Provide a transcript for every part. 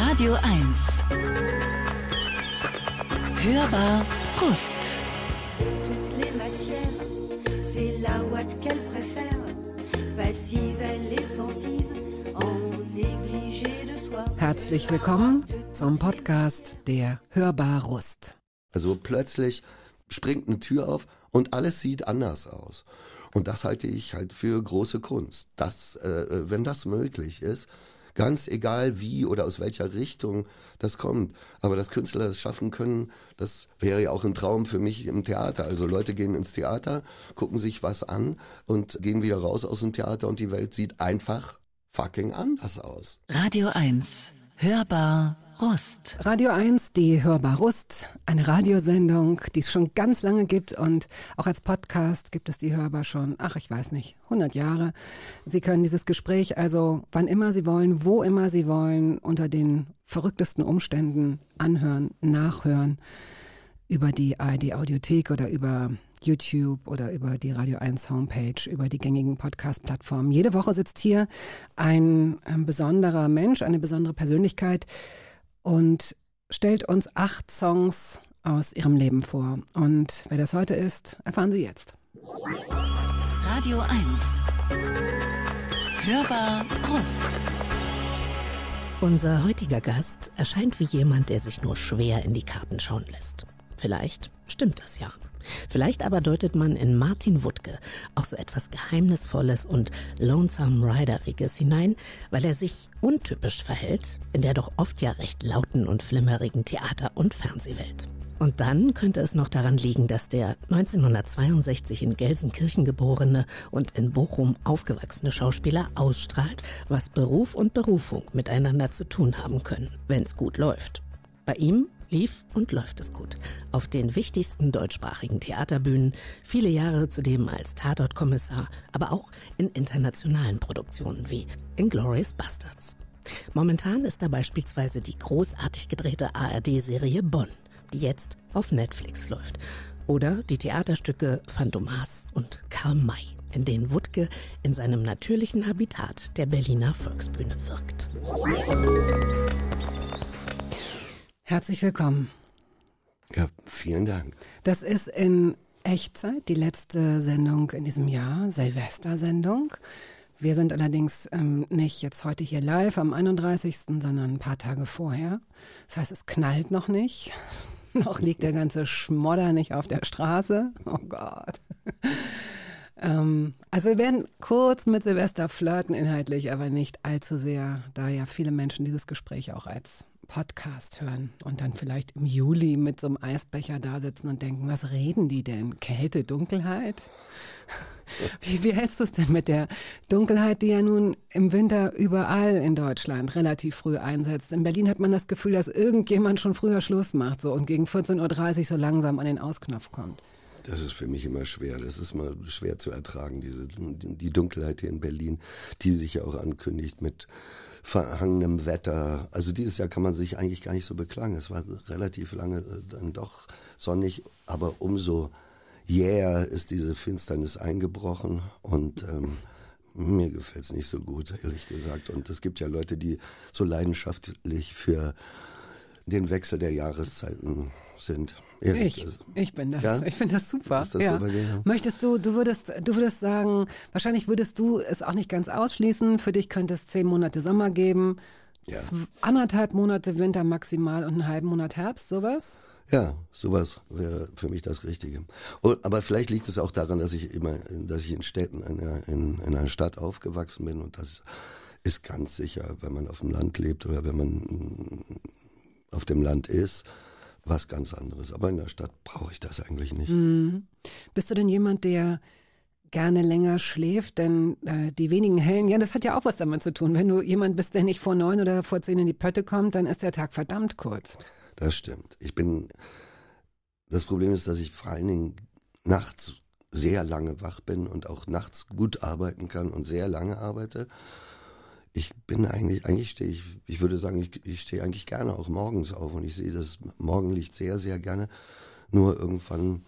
Radio 1. Hörbar Proust. Herzlich willkommen zum Podcast der Hörbar Rust. Also plötzlich springt eine Tür auf und alles sieht anders aus. Und das halte ich halt für große Kunst. Dass, äh, äh, wenn das möglich ist, Ganz egal wie oder aus welcher Richtung das kommt. Aber dass Künstler das schaffen können, das wäre ja auch ein Traum für mich im Theater. Also Leute gehen ins Theater, gucken sich was an und gehen wieder raus aus dem Theater und die Welt sieht einfach fucking anders aus. Radio 1. Hörbar Rust. Radio 1, die Hörbar Rust, eine Radiosendung, die es schon ganz lange gibt und auch als Podcast gibt es die Hörbar schon, ach ich weiß nicht, 100 Jahre. Sie können dieses Gespräch also wann immer Sie wollen, wo immer Sie wollen, unter den verrücktesten Umständen anhören, nachhören über die ARD Audiothek oder über YouTube oder über die Radio 1 Homepage, über die gängigen Podcast-Plattformen. Jede Woche sitzt hier ein, ein ähm, besonderer Mensch, eine besondere Persönlichkeit, und stellt uns acht Songs aus ihrem Leben vor. Und wer das heute ist, erfahren Sie jetzt. Radio 1. Hörbar Rust. Unser heutiger Gast erscheint wie jemand, der sich nur schwer in die Karten schauen lässt. Vielleicht stimmt das ja. Vielleicht aber deutet man in Martin Wuttke auch so etwas Geheimnisvolles und Lonesome Rideriges hinein, weil er sich untypisch verhält in der doch oft ja recht lauten und flimmerigen Theater- und Fernsehwelt. Und dann könnte es noch daran liegen, dass der 1962 in Gelsenkirchen geborene und in Bochum aufgewachsene Schauspieler ausstrahlt, was Beruf und Berufung miteinander zu tun haben können, wenn es gut läuft. Bei ihm lief und läuft es gut. Auf den wichtigsten deutschsprachigen Theaterbühnen, viele Jahre zudem als Tatortkommissar, aber auch in internationalen Produktionen wie Inglourious Bastards. Momentan ist da beispielsweise die großartig gedrehte ARD-Serie Bonn, die jetzt auf Netflix läuft. Oder die Theaterstücke Phantom Haas und Karl May, in denen Wuttke in seinem natürlichen Habitat der Berliner Volksbühne wirkt. Herzlich willkommen. Ja, vielen Dank. Das ist in Echtzeit die letzte Sendung in diesem Jahr, Silvestersendung. Wir sind allerdings ähm, nicht jetzt heute hier live am 31., sondern ein paar Tage vorher. Das heißt, es knallt noch nicht. noch liegt der ganze Schmodder nicht auf der Straße. Oh Gott. ähm, also wir werden kurz mit Silvester flirten inhaltlich, aber nicht allzu sehr, da ja viele Menschen dieses Gespräch auch als Podcast hören und dann vielleicht im Juli mit so einem Eisbecher da sitzen und denken, was reden die denn? Kälte, Dunkelheit? Wie, wie hältst du es denn mit der Dunkelheit, die ja nun im Winter überall in Deutschland relativ früh einsetzt? In Berlin hat man das Gefühl, dass irgendjemand schon früher Schluss macht so und gegen 14.30 Uhr so langsam an den Ausknopf kommt. Das ist für mich immer schwer. Das ist mal schwer zu ertragen, diese, die Dunkelheit hier in Berlin, die sich ja auch ankündigt mit verhangenem Wetter. Also dieses Jahr kann man sich eigentlich gar nicht so beklagen. Es war relativ lange äh, dann doch sonnig, aber umso jäher ist diese Finsternis eingebrochen und ähm, mir gefällt es nicht so gut, ehrlich gesagt. Und es gibt ja Leute, die so leidenschaftlich für den Wechsel der Jahreszeiten sind. Ich, ich bin das. Ja? Ich finde das super. Das ja. Genau. Möchtest du, du würdest, du würdest sagen, wahrscheinlich würdest du es auch nicht ganz ausschließen. Für dich könnte es zehn Monate Sommer geben, anderthalb Monate Winter maximal und einen halben Monat Herbst, sowas? Ja, sowas wäre für mich das Richtige. Und, aber vielleicht liegt es auch daran, dass ich immer, dass ich in Städten, in, in, in einer Stadt aufgewachsen bin und das ist ganz sicher, wenn man auf dem Land lebt oder wenn man mm, auf dem Land ist was ganz anderes. Aber in der Stadt brauche ich das eigentlich nicht. Mhm. Bist du denn jemand, der gerne länger schläft, denn äh, die wenigen hellen, ja, das hat ja auch was damit zu tun. Wenn du jemand bist, der nicht vor neun oder vor zehn in die Pötte kommt, dann ist der Tag verdammt kurz. Das stimmt. Ich bin, das Problem ist, dass ich vor allen Dingen nachts sehr lange wach bin und auch nachts gut arbeiten kann und sehr lange arbeite ich bin eigentlich, eigentlich stehe ich, ich würde sagen, ich, ich stehe eigentlich gerne auch morgens auf und ich sehe das Morgenlicht sehr, sehr gerne. Nur irgendwann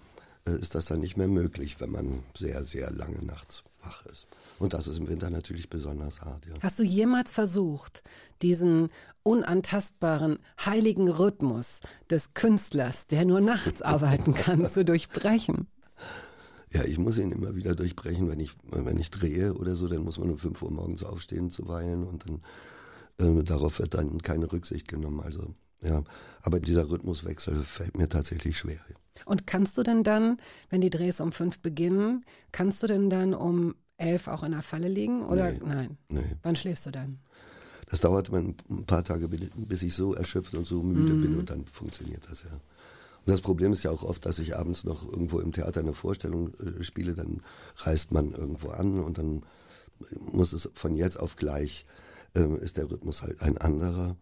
äh, ist das dann nicht mehr möglich, wenn man sehr, sehr lange nachts wach ist. Und das ist im Winter natürlich besonders hart. Ja. Hast du jemals versucht, diesen unantastbaren, heiligen Rhythmus des Künstlers, der nur nachts arbeiten kann, zu durchbrechen? Ja, ich muss ihn immer wieder durchbrechen, wenn ich, wenn ich drehe oder so, dann muss man um 5 Uhr morgens aufstehen zuweilen und dann äh, darauf wird dann keine Rücksicht genommen. Also ja, aber dieser Rhythmuswechsel fällt mir tatsächlich schwer. Und kannst du denn dann, wenn die Drehs um fünf beginnen, kannst du denn dann um elf auch in der Falle liegen? Oder nee, nein? Nee. Wann schläfst du dann? Das dauert ein paar Tage, bis ich so erschöpft und so müde mhm. bin und dann funktioniert das ja. Und das Problem ist ja auch oft, dass ich abends noch irgendwo im Theater eine Vorstellung äh, spiele, dann reist man irgendwo an und dann muss es von jetzt auf gleich, äh, ist der Rhythmus halt ein anderer.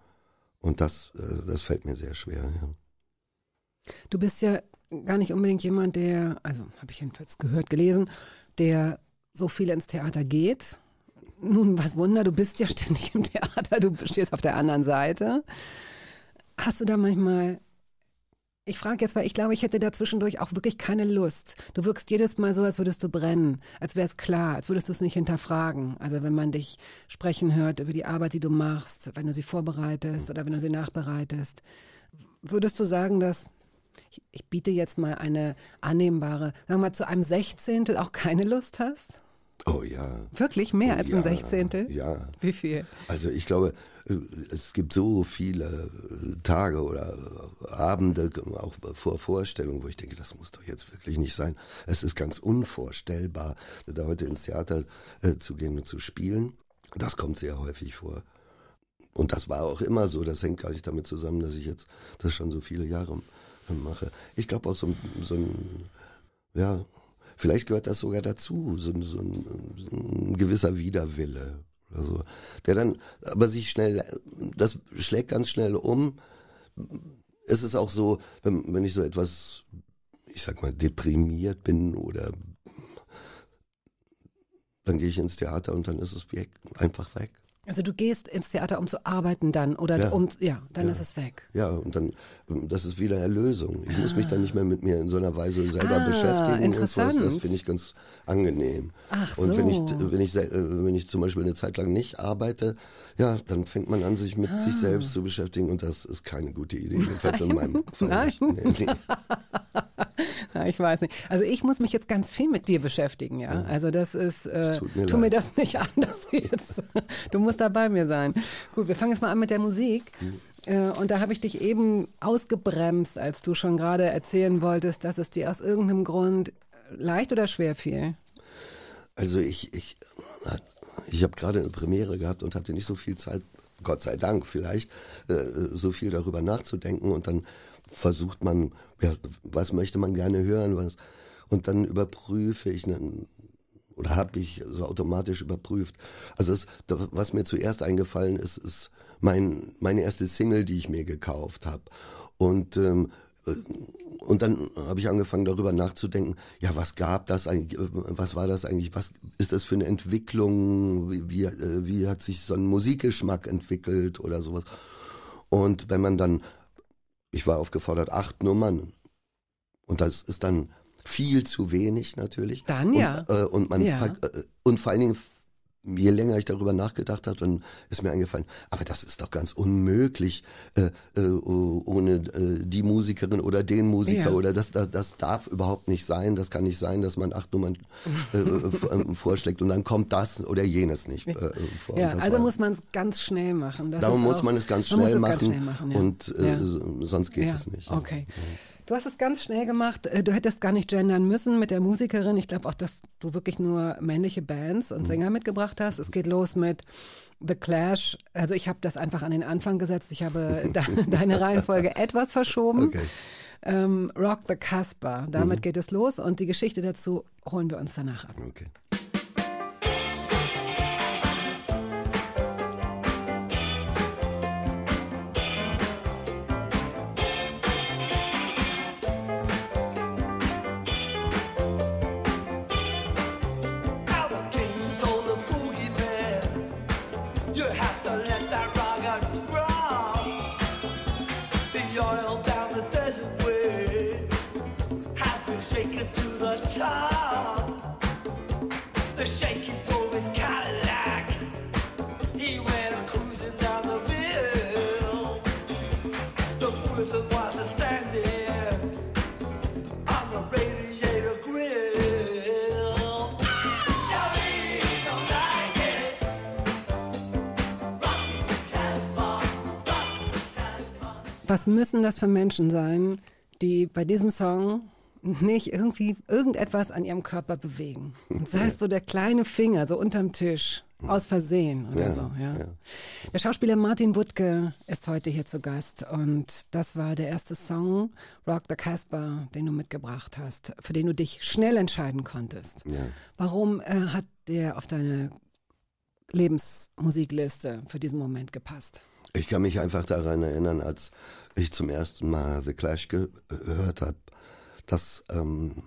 Und das, äh, das fällt mir sehr schwer. Ja. Du bist ja gar nicht unbedingt jemand, der, also habe ich jedenfalls gehört, gelesen, der so viel ins Theater geht. Nun, was Wunder, du bist ja ständig im Theater, du stehst auf der anderen Seite. Hast du da manchmal ich frage jetzt, weil ich glaube, ich hätte da zwischendurch auch wirklich keine Lust. Du wirkst jedes Mal so, als würdest du brennen, als wäre es klar, als würdest du es nicht hinterfragen. Also wenn man dich sprechen hört über die Arbeit, die du machst, wenn du sie vorbereitest oder wenn du sie nachbereitest, würdest du sagen, dass ich, ich biete jetzt mal eine annehmbare, sagen wir mal, zu einem Sechzehntel auch keine Lust hast? Oh ja. Wirklich mehr oh, als ja, ein Sechzehntel? Ja. Wie viel? Also ich glaube, es gibt so viele äh, Tage oder Abende, auch vor Vorstellungen, wo ich denke, das muss doch jetzt wirklich nicht sein. Es ist ganz unvorstellbar, da heute ins Theater äh, zu gehen und zu spielen. Das kommt sehr häufig vor. Und das war auch immer so. Das hängt gar nicht damit zusammen, dass ich jetzt das schon so viele Jahre äh, mache. Ich glaube auch so, so ein, ja, vielleicht gehört das sogar dazu, so, so ein, ein gewisser Widerwille oder so. Der dann aber sich schnell, das schlägt ganz schnell um. Es ist auch so, wenn, wenn ich so etwas, ich sag mal, deprimiert bin oder dann gehe ich ins Theater und dann ist das Objekt einfach weg. Also du gehst ins Theater, um zu arbeiten dann oder ja. um ja, dann ja. ist es weg. Ja, und dann ähm, das ist wieder Erlösung. Ich ah. muss mich dann nicht mehr mit mir in so einer Weise selber ah, beschäftigen und so. Das finde ich ganz angenehm. Ach und so. Und wenn ich wenn ich äh, äh, wenn ich zum Beispiel eine Zeit lang nicht arbeite, ja, dann fängt man an, sich mit ah. sich selbst zu beschäftigen und das ist keine gute Idee, jedenfalls in meinem Fall. Nein. Nicht. Nee, nee. Na, ich weiß nicht. Also ich muss mich jetzt ganz viel mit dir beschäftigen, ja. Also das ist, äh, das tut mir tu mir das nicht an, dass du jetzt, du musst da bei mir sein. Gut, wir fangen jetzt mal an mit der Musik. Hm. Äh, und da habe ich dich eben ausgebremst, als du schon gerade erzählen wolltest, dass es dir aus irgendeinem Grund leicht oder schwer fiel. Also ich, ich ich habe gerade eine Premiere gehabt und hatte nicht so viel Zeit, Gott sei Dank vielleicht, äh, so viel darüber nachzudenken und dann versucht man, ja, was möchte man gerne hören, was, und dann überprüfe ich einen, oder habe ich so automatisch überprüft. Also es, was mir zuerst eingefallen ist, ist mein, meine erste Single, die ich mir gekauft habe. Und ähm, äh, und dann habe ich angefangen darüber nachzudenken, ja, was gab das eigentlich, äh, was war das eigentlich, was ist das für eine Entwicklung, wie, wie, äh, wie hat sich so ein Musikgeschmack entwickelt oder sowas. Und wenn man dann, ich war aufgefordert, acht Nummern, und das ist dann viel zu wenig natürlich. Dann und, ja. Äh, und, man ja. und vor allen Dingen je länger ich darüber nachgedacht habe, dann ist mir eingefallen, aber das ist doch ganz unmöglich äh, äh, ohne äh, die Musikerin oder den Musiker ja. oder das, das, das darf überhaupt nicht sein, das kann nicht sein, dass man acht Nummern äh, äh, äh vorschlägt und dann kommt das oder jenes nicht äh, äh vor. Ja, also muss man es ganz schnell machen. Das darum muss auch, man es ganz schnell machen, ganz schnell machen ja. und äh, sonst geht es nicht. Okay. Du hast es ganz schnell gemacht. Äh, du hättest gar nicht gendern müssen mit der Musikerin. Ich glaube auch, dass du wirklich nur männliche Bands und mhm. Sänger mitgebracht hast. Es geht los mit The Clash. Also ich habe das einfach an den Anfang gesetzt. Ich habe de deine Reihenfolge etwas verschoben. Okay. Ähm, Rock the Casper. Damit mhm. geht es los und die Geschichte dazu holen wir uns danach ab. Okay. Was müssen das für Menschen sein, die bei diesem Song nicht irgendwie irgendetwas an ihrem Körper bewegen? Und sei es so der kleine Finger, so unterm Tisch, aus Versehen oder ja, so. Ja. ja. Der Schauspieler Martin Wuttke ist heute hier zu Gast und das war der erste Song, Rock the Casper, den du mitgebracht hast, für den du dich schnell entscheiden konntest. Ja. Warum äh, hat der auf deine Lebensmusikliste für diesen Moment gepasst? Ich kann mich einfach daran erinnern, als ich zum ersten Mal The Clash gehört habe, dass ähm,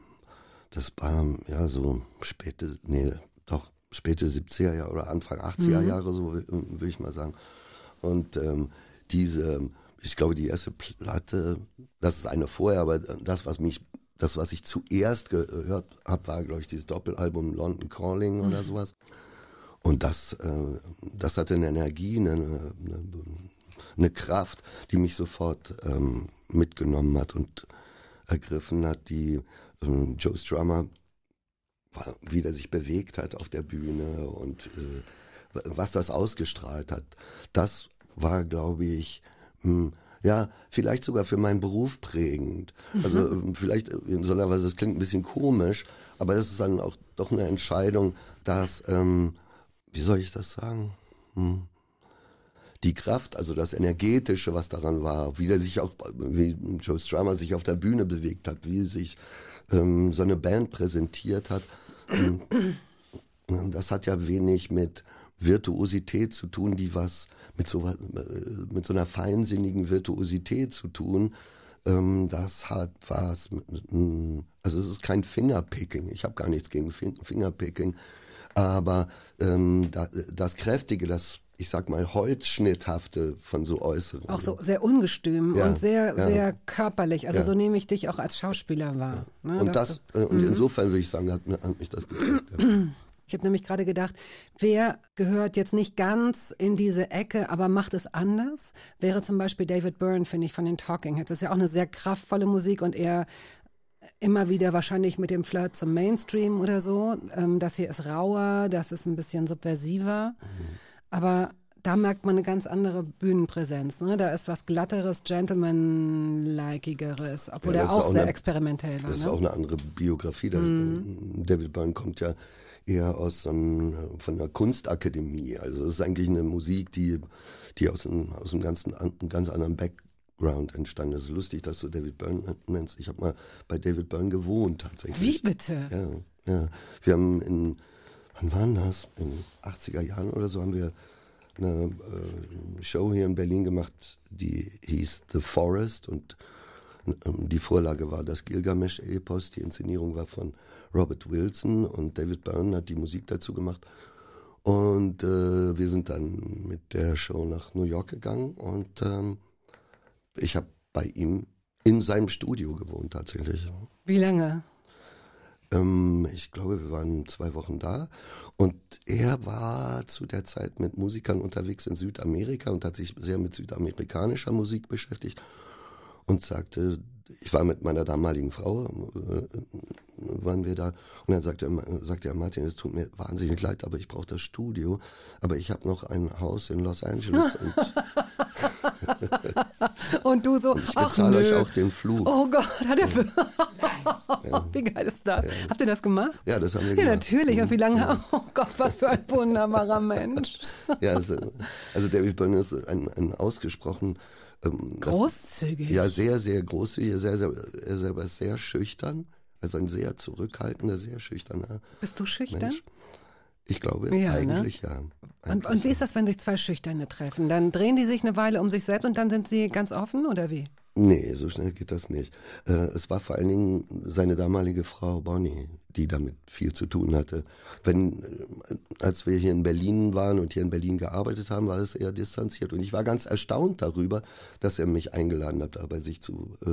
das war ja so späte, nee, doch späte 70er Jahre oder Anfang 80er mhm. Jahre, so würde ich mal sagen. Und ähm, diese, ich glaube, die erste Platte, das ist eine vorher, aber das, was mich, das, was ich zuerst gehört habe, war, glaube ich, dieses Doppelalbum London Calling mhm. oder sowas. Und das, äh, das hatte eine Energie, eine, eine, eine Kraft, die mich sofort ähm, mitgenommen hat und ergriffen hat, die ähm, Joe Strummer, wie der sich bewegt hat auf der Bühne und äh, was das ausgestrahlt hat. Das war, glaube ich, mh, hm, ja, vielleicht sogar für meinen Beruf prägend. Mhm. Also ähm, vielleicht äh, in so einer Weise, das klingt ein bisschen komisch, aber das ist dann auch doch eine Entscheidung, dass ähm, wie soll ich das sagen? Hm. Die Kraft, also das Energetische, was daran war, wie der sich auch, wie Joe Strummer sich auf der Bühne bewegt hat, wie sich ähm, so eine Band präsentiert hat, das hat ja wenig mit Virtuosität zu tun, die was mit so, äh, mit so einer feinsinnigen Virtuosität zu tun. Ähm, das hat was, hm, also es ist kein Fingerpicking. Ich habe gar nichts gegen Fingerpicking. Aber ähm, das Kräftige, das ich sag mal, Holzschnitthafte von so äußeren. Auch so sehr ungestüm ja, und sehr, ja. sehr körperlich. Also ja. so nehme ich dich auch als Schauspieler wahr. Ne, und das, du, äh, und mhm. insofern würde ich sagen, hat, hat mich das geprägt. Ich habe nämlich gerade gedacht, wer gehört jetzt nicht ganz in diese Ecke, aber macht es anders? Wäre zum Beispiel David Byrne, finde ich, von den Talking Heads. Das ist ja auch eine sehr kraftvolle Musik und eher immer wieder wahrscheinlich mit dem Flirt zum Mainstream oder so. Ähm, das hier ist rauer, das ist ein bisschen subversiver. Mhm. Aber da merkt man eine ganz andere Bühnenpräsenz. Ne? Da ist was Glatteres, Gentleman-likeigeres, obwohl ja, er auch, auch sehr eine, experimentell war. Das ne? ist auch eine andere Biografie. mhm. Ähm, David Byrne kommt ja eher aus einem, ähm, von einer Kunstakademie. Also es ist eigentlich eine Musik, die, die aus, einem, aus einem ganzen, einem ganz anderen Background Ground entstanden. Es ist lustig, dass du David Byrne nennst. Ich habe mal bei David Byrne gewohnt tatsächlich. Wie bitte? Ja, ja. Wir haben in, wann waren das? In den 80er Jahren oder so haben wir eine äh, Show hier in Berlin gemacht, die hieß The Forest und ähm, die Vorlage war das Gilgamesch-Epos. Die Inszenierung war von Robert Wilson und David Byrne hat die Musik dazu gemacht. Und äh, wir sind dann mit der Show nach New York gegangen und ähm, ich habe bei ihm in seinem Studio gewohnt tatsächlich. Wie lange? Ähm, ich glaube, wir waren zwei Wochen da. Und er war zu der Zeit mit Musikern unterwegs in Südamerika und hat sich sehr mit südamerikanischer Musik beschäftigt und sagte, ich war mit meiner damaligen Frau, äh, äh waren wir da, und dann sagte, sagte er, Martin, es tut mir wahnsinnig leid, aber ich brauche das Studio, aber ich habe noch ein Haus in Los Angeles. Und, und du so, und ich bezahle euch auch den Flug. Oh Gott, hat er... Ja. wie geil ist das? Ja. Habt ihr das gemacht? Ja, das haben wir gemacht. Ja, natürlich. Und mhm. wie lange? Oh Gott, was für ein wunderbarer Mensch. ja, also, also David Byrne ist ein, ein ausgesprochen ähm, großzügig. Das, ja, sehr, sehr großzügig. Sehr, sehr, er selber ist sehr schüchtern. Also ein sehr zurückhaltender, sehr schüchterner. Bist du schüchtern? Mensch. Ich glaube, ja, ne? eigentlich ne? ja. Eigentlich und, und wie ja. ist das, wenn sich zwei Schüchterne treffen? Dann drehen die sich eine Weile um sich selbst und dann sind sie ganz offen oder wie? Nee, so schnell geht das nicht. Äh, es war vor allen Dingen seine damalige Frau Bonnie, die damit viel zu tun hatte. Wenn, äh, als wir hier in Berlin waren und hier in Berlin gearbeitet haben, war das eher distanziert. Und ich war ganz erstaunt darüber, dass er mich eingeladen hat, da bei sich zu äh,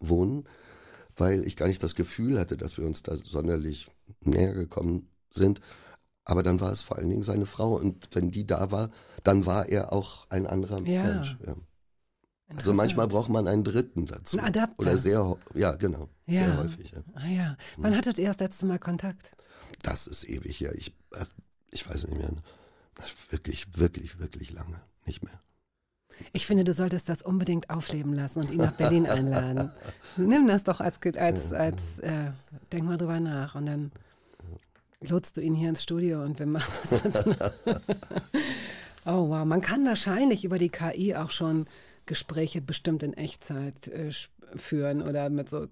wohnen, weil ich gar nicht das Gefühl hatte, dass wir uns da sonderlich näher gekommen sind. Aber dann war es vor allen Dingen seine Frau. Und wenn die da war, dann war er auch ein anderer ja. Mensch. Ja. Also manchmal braucht man einen dritten dazu. Ein Adapter. Oder sehr, ja, genau. Ja. Sehr häufig. Ja. Ah ja. Wann hm. hattet ihr das letzte Mal Kontakt? Das ist ewig her. Ich, äh, ich weiß nicht mehr. Wirklich, wirklich, wirklich lange. Nicht mehr. Ich finde, du solltest das unbedingt aufleben lassen und ihn nach Berlin einladen. Nimm das doch als, als, als äh, denk mal drüber nach und dann lotst du ihn hier ins Studio und wir machen das. oh wow, man kann wahrscheinlich über die KI auch schon Gespräche bestimmt in Echtzeit äh, führen oder mit so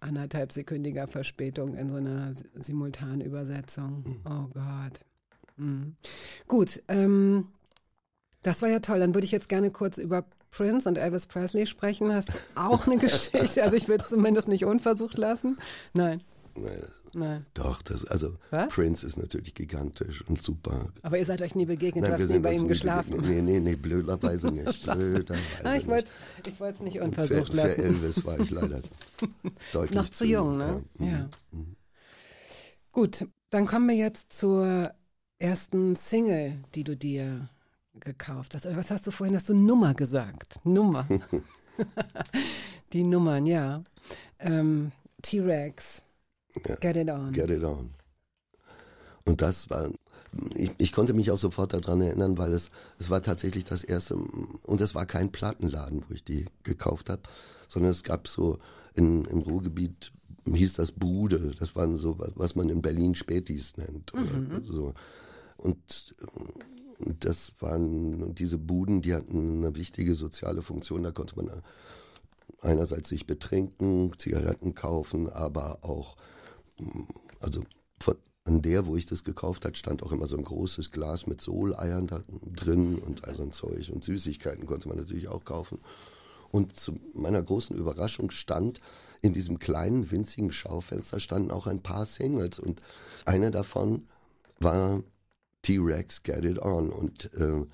anderthalb sekündiger Verspätung in so einer simultanen Übersetzung. Mhm. Oh Gott. Mhm. Gut, ähm, das war ja toll. Dann würde ich jetzt gerne kurz über Prince und Elvis Presley sprechen. Hast auch eine Geschichte? Also ich würde es zumindest nicht unversucht lassen. Nein. Nee Nein. Doch, das, also Was? Prince ist natürlich gigantisch und super. Aber ihr seid euch nie begegnet, Nein, du hast nie bei ihm geschlafen. Nee, nee, nee, blöderweise nicht. blöderweise ah, ich wollte es nicht unversucht für, lassen. Für Elvis war ich leider deutlich Noch zu jung, ne? Ja. ja. Mhm. Mhm. Gut, dann kommen wir jetzt zur ersten Single, die du dir gekauft hast. Oder was hast du vorhin? Hast du Nummer gesagt? Nummer. die Nummern, ja. Ähm, T-Rex. Ja. Get it on. Get it on. Und das war, ich, ich, konnte mich auch sofort daran erinnern, weil es, es war tatsächlich das erste, und es war kein Plattenladen, wo ich die gekauft habe, sondern es gab so in, im Ruhrgebiet, hieß das Bude, das waren so, was man in Berlin Spätis nennt. Mhm. so. Und das waren diese Buden, die hatten eine wichtige soziale Funktion, da konnte man einerseits sich betrinken, Zigaretten kaufen, aber auch also von, an der, wo ich das gekauft hat, stand auch immer so ein großes Glas mit Soleiern da drin und all so ein Zeug. Und Süßigkeiten konnte man natürlich auch kaufen. Und zu meiner großen Überraschung stand in diesem kleinen, winzigen Schaufenster standen auch ein paar Singles. Und einer davon war T-Rex Get It On. Und äh,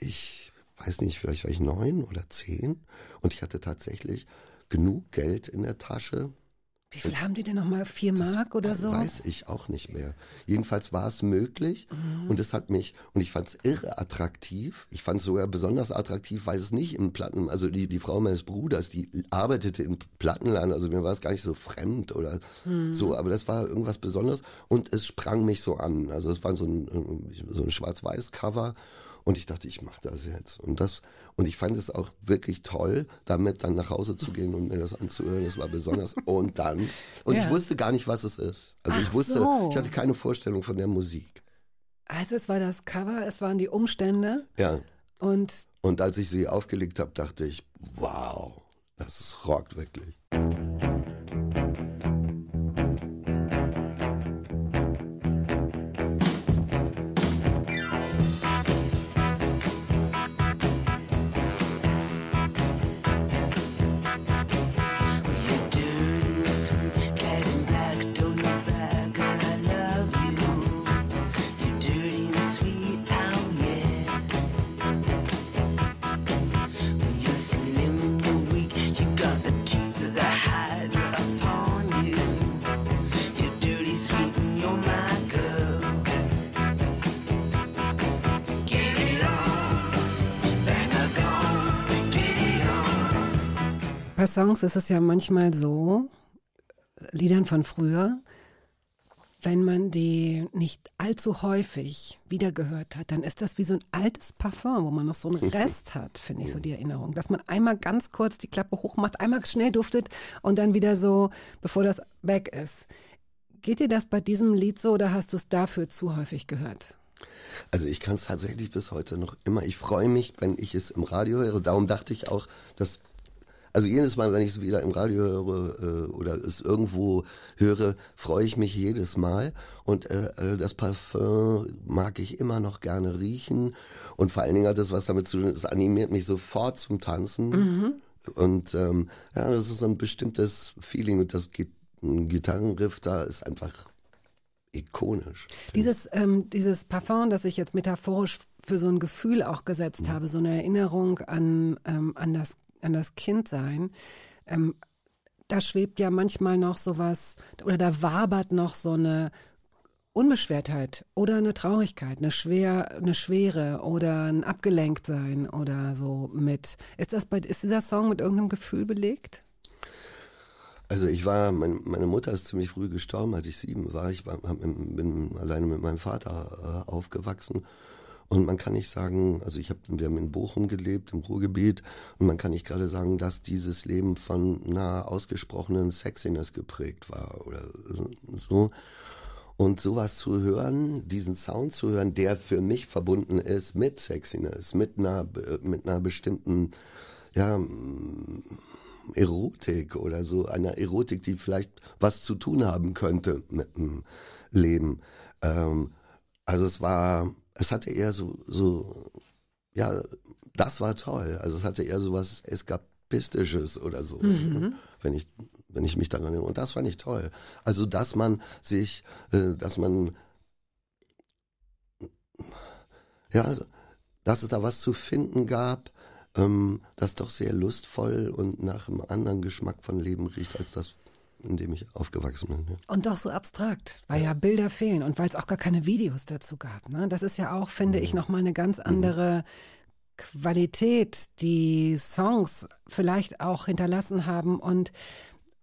ich weiß nicht, vielleicht war ich neun oder zehn. Und ich hatte tatsächlich genug Geld in der Tasche, wie viel haben die denn nochmal? Vier Mark oder so? Weiß ich auch nicht mehr. Jedenfalls war es möglich mhm. und es hat mich, und ich fand es irre attraktiv. Ich fand es sogar besonders attraktiv, weil es nicht im Platten, also die, die Frau meines Bruders, die arbeitete im Plattenladen, also mir war es gar nicht so fremd oder mhm. so, aber das war irgendwas Besonderes und es sprang mich so an. Also es war so ein, äh, so ein Schwarz-Weiß-Cover und ich dachte, ich mache das jetzt. Und, das, und ich fand es auch wirklich toll, damit dann nach Hause zu gehen und mir das anzuhören. Das war besonders. Und dann, und ja. ich wusste gar nicht, was es ist. Also Ach ich wusste, so. ich hatte keine Vorstellung von der Musik. Also es war das Cover, es waren die Umstände. Ja. Und, und als ich sie aufgelegt habe, dachte ich, wow, das rockt wirklich. Songs ist es ja manchmal so, Liedern von früher, wenn man die nicht allzu häufig wiedergehört hat, dann ist das wie so ein altes Parfum, wo man noch so einen Rest hat, finde ich so die Erinnerung. Dass man einmal ganz kurz die Klappe hochmacht, einmal schnell duftet und dann wieder so, bevor das weg ist. Geht dir das bei diesem Lied so oder hast du es dafür zu häufig gehört? Also ich kann es tatsächlich bis heute noch immer. Ich freue mich, wenn ich es im Radio höre. Darum dachte ich auch, dass also jedes Mal, wenn ich es wieder im Radio höre äh, oder es irgendwo höre, freue ich mich jedes Mal. Und äh, äh, das Parfum mag ich immer noch gerne riechen. Und vor allen Dingen hat das was damit zu tun, es animiert mich sofort zum Tanzen. Mhm. Und ähm, ja, das ist so ein bestimmtes Feeling und das Gitarrenriff da ist einfach ikonisch. Dieses, ähm, dieses Parfum, das ich jetzt metaphorisch für so ein Gefühl auch gesetzt ja. Mhm. habe, so eine Erinnerung an, ähm, an das an das Kindsein, ähm, da schwebt ja manchmal noch sowas oder da wabert noch so eine Unbeschwertheit oder eine Traurigkeit, eine, schwer, eine Schwere oder ein Abgelenktsein oder so mit. Ist, das bei, ist dieser Song mit irgendeinem Gefühl belegt? Also ich war, mein, meine Mutter ist ziemlich früh gestorben, als ich sieben war. Ich war, bin alleine mit meinem Vater äh, aufgewachsen und man kann nicht sagen, also ich habe, wir haben in Bochum gelebt, im Ruhrgebiet, und man kann nicht gerade sagen, dass dieses Leben von einer ausgesprochenen Sexiness geprägt war oder so. Und sowas zu hören, diesen Sound zu hören, der für mich verbunden ist mit Sexiness, mit einer, mit einer bestimmten, ja, Erotik oder so, einer Erotik, die vielleicht was zu tun haben könnte mit dem Leben. Ähm, also es war es hatte eher so, so, ja, das war toll. Also es hatte eher so was Eskapistisches oder so, mhm. Ne? wenn ich, wenn ich mich daran erinnere. Und das fand ich toll. Also, dass man sich, äh, dass man, ja, dass es da was zu finden gab, ähm, das doch sehr lustvoll und nach einem anderen Geschmack von Leben riecht als das, in dem ich aufgewachsen bin. Ja. Und doch so abstrakt, weil ja, ja Bilder fehlen und weil es auch gar keine Videos dazu gab. Ne? Das ist ja auch, finde mhm. ich, nochmal eine ganz mhm. andere mhm. Qualität, die Songs vielleicht auch hinterlassen haben und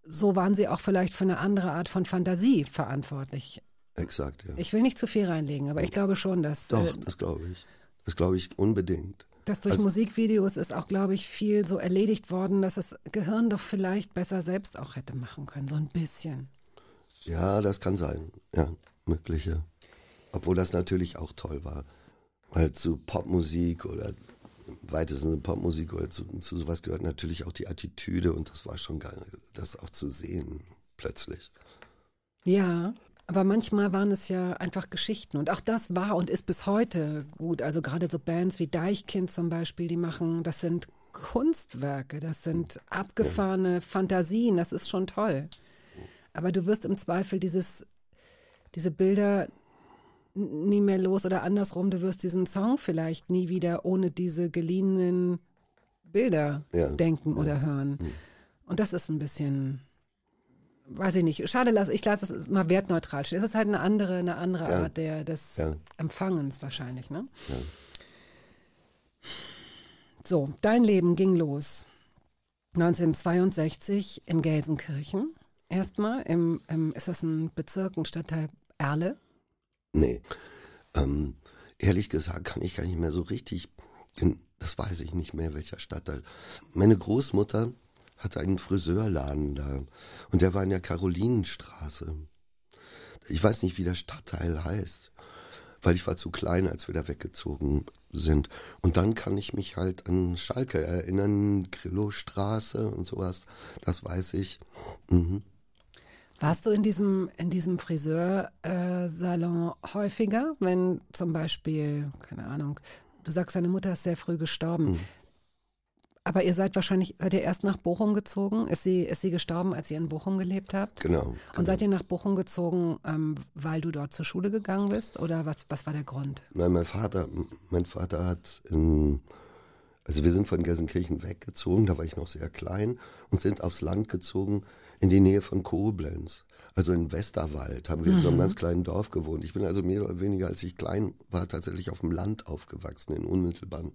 so waren sie auch vielleicht für eine andere Art von Fantasie verantwortlich. Exakt, ja. Ich will nicht zu viel reinlegen, aber ich glaube schon, dass. Doch, äh, das glaube ich. Das glaube ich unbedingt. Das durch also, Musikvideos ist auch, glaube ich, viel so erledigt worden, dass das Gehirn doch vielleicht besser selbst auch hätte machen können, so ein bisschen. Ja, das kann sein. Ja, mögliche. Obwohl das natürlich auch toll war. Weil zu Popmusik oder weitestens Popmusik oder zu, zu sowas gehört natürlich auch die Attitüde und das war schon geil, das auch zu sehen plötzlich. Ja, aber manchmal waren es ja einfach Geschichten. Und auch das war und ist bis heute gut. Also gerade so Bands wie Deichkind zum Beispiel, die machen, das sind Kunstwerke, das sind abgefahrene Fantasien, das ist schon toll. Aber du wirst im Zweifel dieses, diese Bilder nie mehr los oder andersrum, du wirst diesen Song vielleicht nie wieder ohne diese geliehenen Bilder ja. denken ja. oder hören. Hm. Und das ist ein bisschen weiß ich nicht, schade, lass, ich lasse es mal wertneutral stehen. Es ist halt eine andere, eine andere ja. Art der, des ja. Empfangens wahrscheinlich, ne? Ja. So, dein Leben ging los. 1962 in Gelsenkirchen. Erstmal im, im, ist das ein Bezirk, ein Stadtteil Erle? Nee. Ähm, ehrlich gesagt kann ich gar nicht mehr so richtig, das weiß ich nicht mehr, welcher Stadtteil. Meine Großmutter hatte einen Friseurladen da. Und der war in der Karolinenstraße. Ich weiß nicht, wie der Stadtteil heißt, weil ich war zu klein, als wir da weggezogen sind. Und dann kann ich mich halt an Schalke erinnern, Grillo-Straße und sowas. Das weiß ich. Mhm. Warst du in diesem, in diesem Friseursalon äh, häufiger, wenn zum Beispiel, keine Ahnung, du sagst, deine Mutter ist sehr früh gestorben. Mhm. Aber ihr seid wahrscheinlich, seid ihr erst nach Bochum gezogen? Ist sie, ist sie gestorben, als ihr in Bochum gelebt habt? Genau. genau. Und seid ihr nach Bochum gezogen, ähm, weil du dort zur Schule gegangen bist? Oder was, was war der Grund? Nein, mein Vater, mein Vater hat in, also wir sind von Gelsenkirchen weggezogen, da war ich noch sehr klein, und sind aufs Land gezogen in die Nähe von Koblenz. Also in Westerwald haben wir mhm. in so einem mhm. ganz kleinen Dorf gewohnt. Ich bin also mehr oder weniger, als ich klein war, tatsächlich auf dem Land aufgewachsen, in unmittelbaren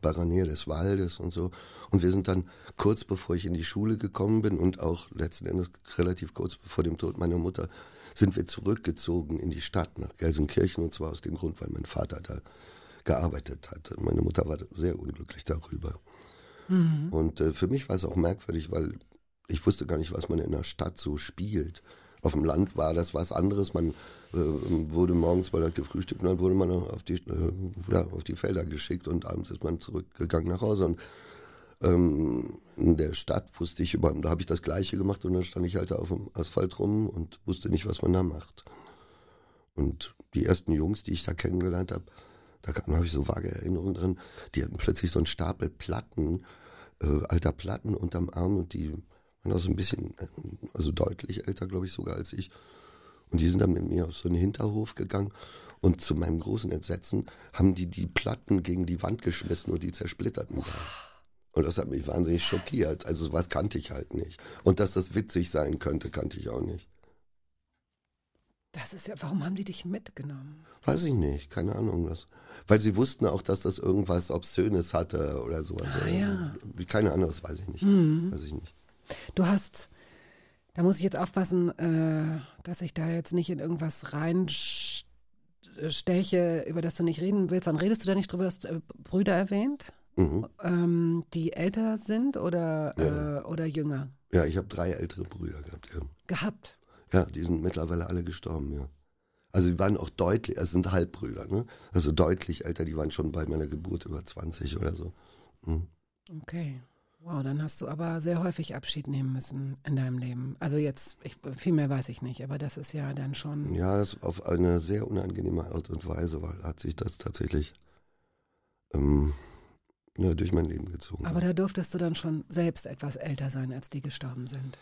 Baranier des Waldes und so. Und wir sind dann kurz bevor ich in die Schule gekommen bin und auch letzten Endes relativ kurz vor dem Tod meiner Mutter sind wir zurückgezogen in die Stadt nach Gelsenkirchen und zwar aus dem Grund, weil mein Vater da gearbeitet hat. Meine Mutter war sehr unglücklich darüber. Mhm. Und äh, für mich war es auch merkwürdig, weil ich wusste gar nicht, was man in der Stadt so spielt. Auf dem Land war das was anderes. Man äh, wurde morgens, weil er gefrühstückt hat, dann wurde man auf die, äh, ja, auf die Felder geschickt und abends ist man zurückgegangen nach Hause. Und ähm, in der Stadt wusste ich über, da habe ich das Gleiche gemacht und dann stand ich halt auf dem Asphalt rum und wusste nicht, was man da macht. Und die ersten Jungs, die ich da kennengelernt habe, da habe ich so vage Erinnerungen drin, die hatten plötzlich so einen Stapel Platten, äh, alter Platten unterm Arm und die waren auch so ein bisschen, äh, also deutlich älter, glaube ich, sogar als ich. Und die sind dann mit mir auf so einen Hinterhof gegangen und zu meinem großen Entsetzen haben die die Platten gegen die Wand geschmissen und die zersplitterten. Wow. Und das hat mich wahnsinnig schockiert. Also was kannte ich halt nicht. Und dass das witzig sein könnte, kannte ich auch nicht. Das ist ja, warum haben die dich mitgenommen? Weiß ich nicht, keine Ahnung. Das, weil sie wussten auch, dass das irgendwas Obszönes hatte oder sowas. Ah, ja. Keine Ahnung, das weiß ich nicht. Mhm. Weiß ich nicht. Du hast da muss ich jetzt aufpassen, äh, dass ich da jetzt nicht in irgendwas reinsteche, über das du nicht reden willst. Dann redest du da nicht drüber, dass äh, Brüder erwähnt, mhm. ähm, die älter sind oder, ja. äh, oder jünger. Ja, ich habe drei ältere Brüder gehabt. Ja. Gehabt? Ja, die sind mittlerweile alle gestorben, ja. Also die waren auch deutlich, es also sind Halbbrüder, ne? Also deutlich älter, die waren schon bei meiner Geburt über 20 oder so. Mhm. Okay. Wow, dann hast du aber sehr häufig Abschied nehmen müssen in deinem Leben. Also jetzt, ich, viel mehr weiß ich nicht, aber das ist ja dann schon. Ja, das auf eine sehr unangenehme Art und Weise, weil hat sich das tatsächlich ähm, ja, durch mein Leben gezogen. Aber da durftest du dann schon selbst etwas älter sein, als die gestorben sind.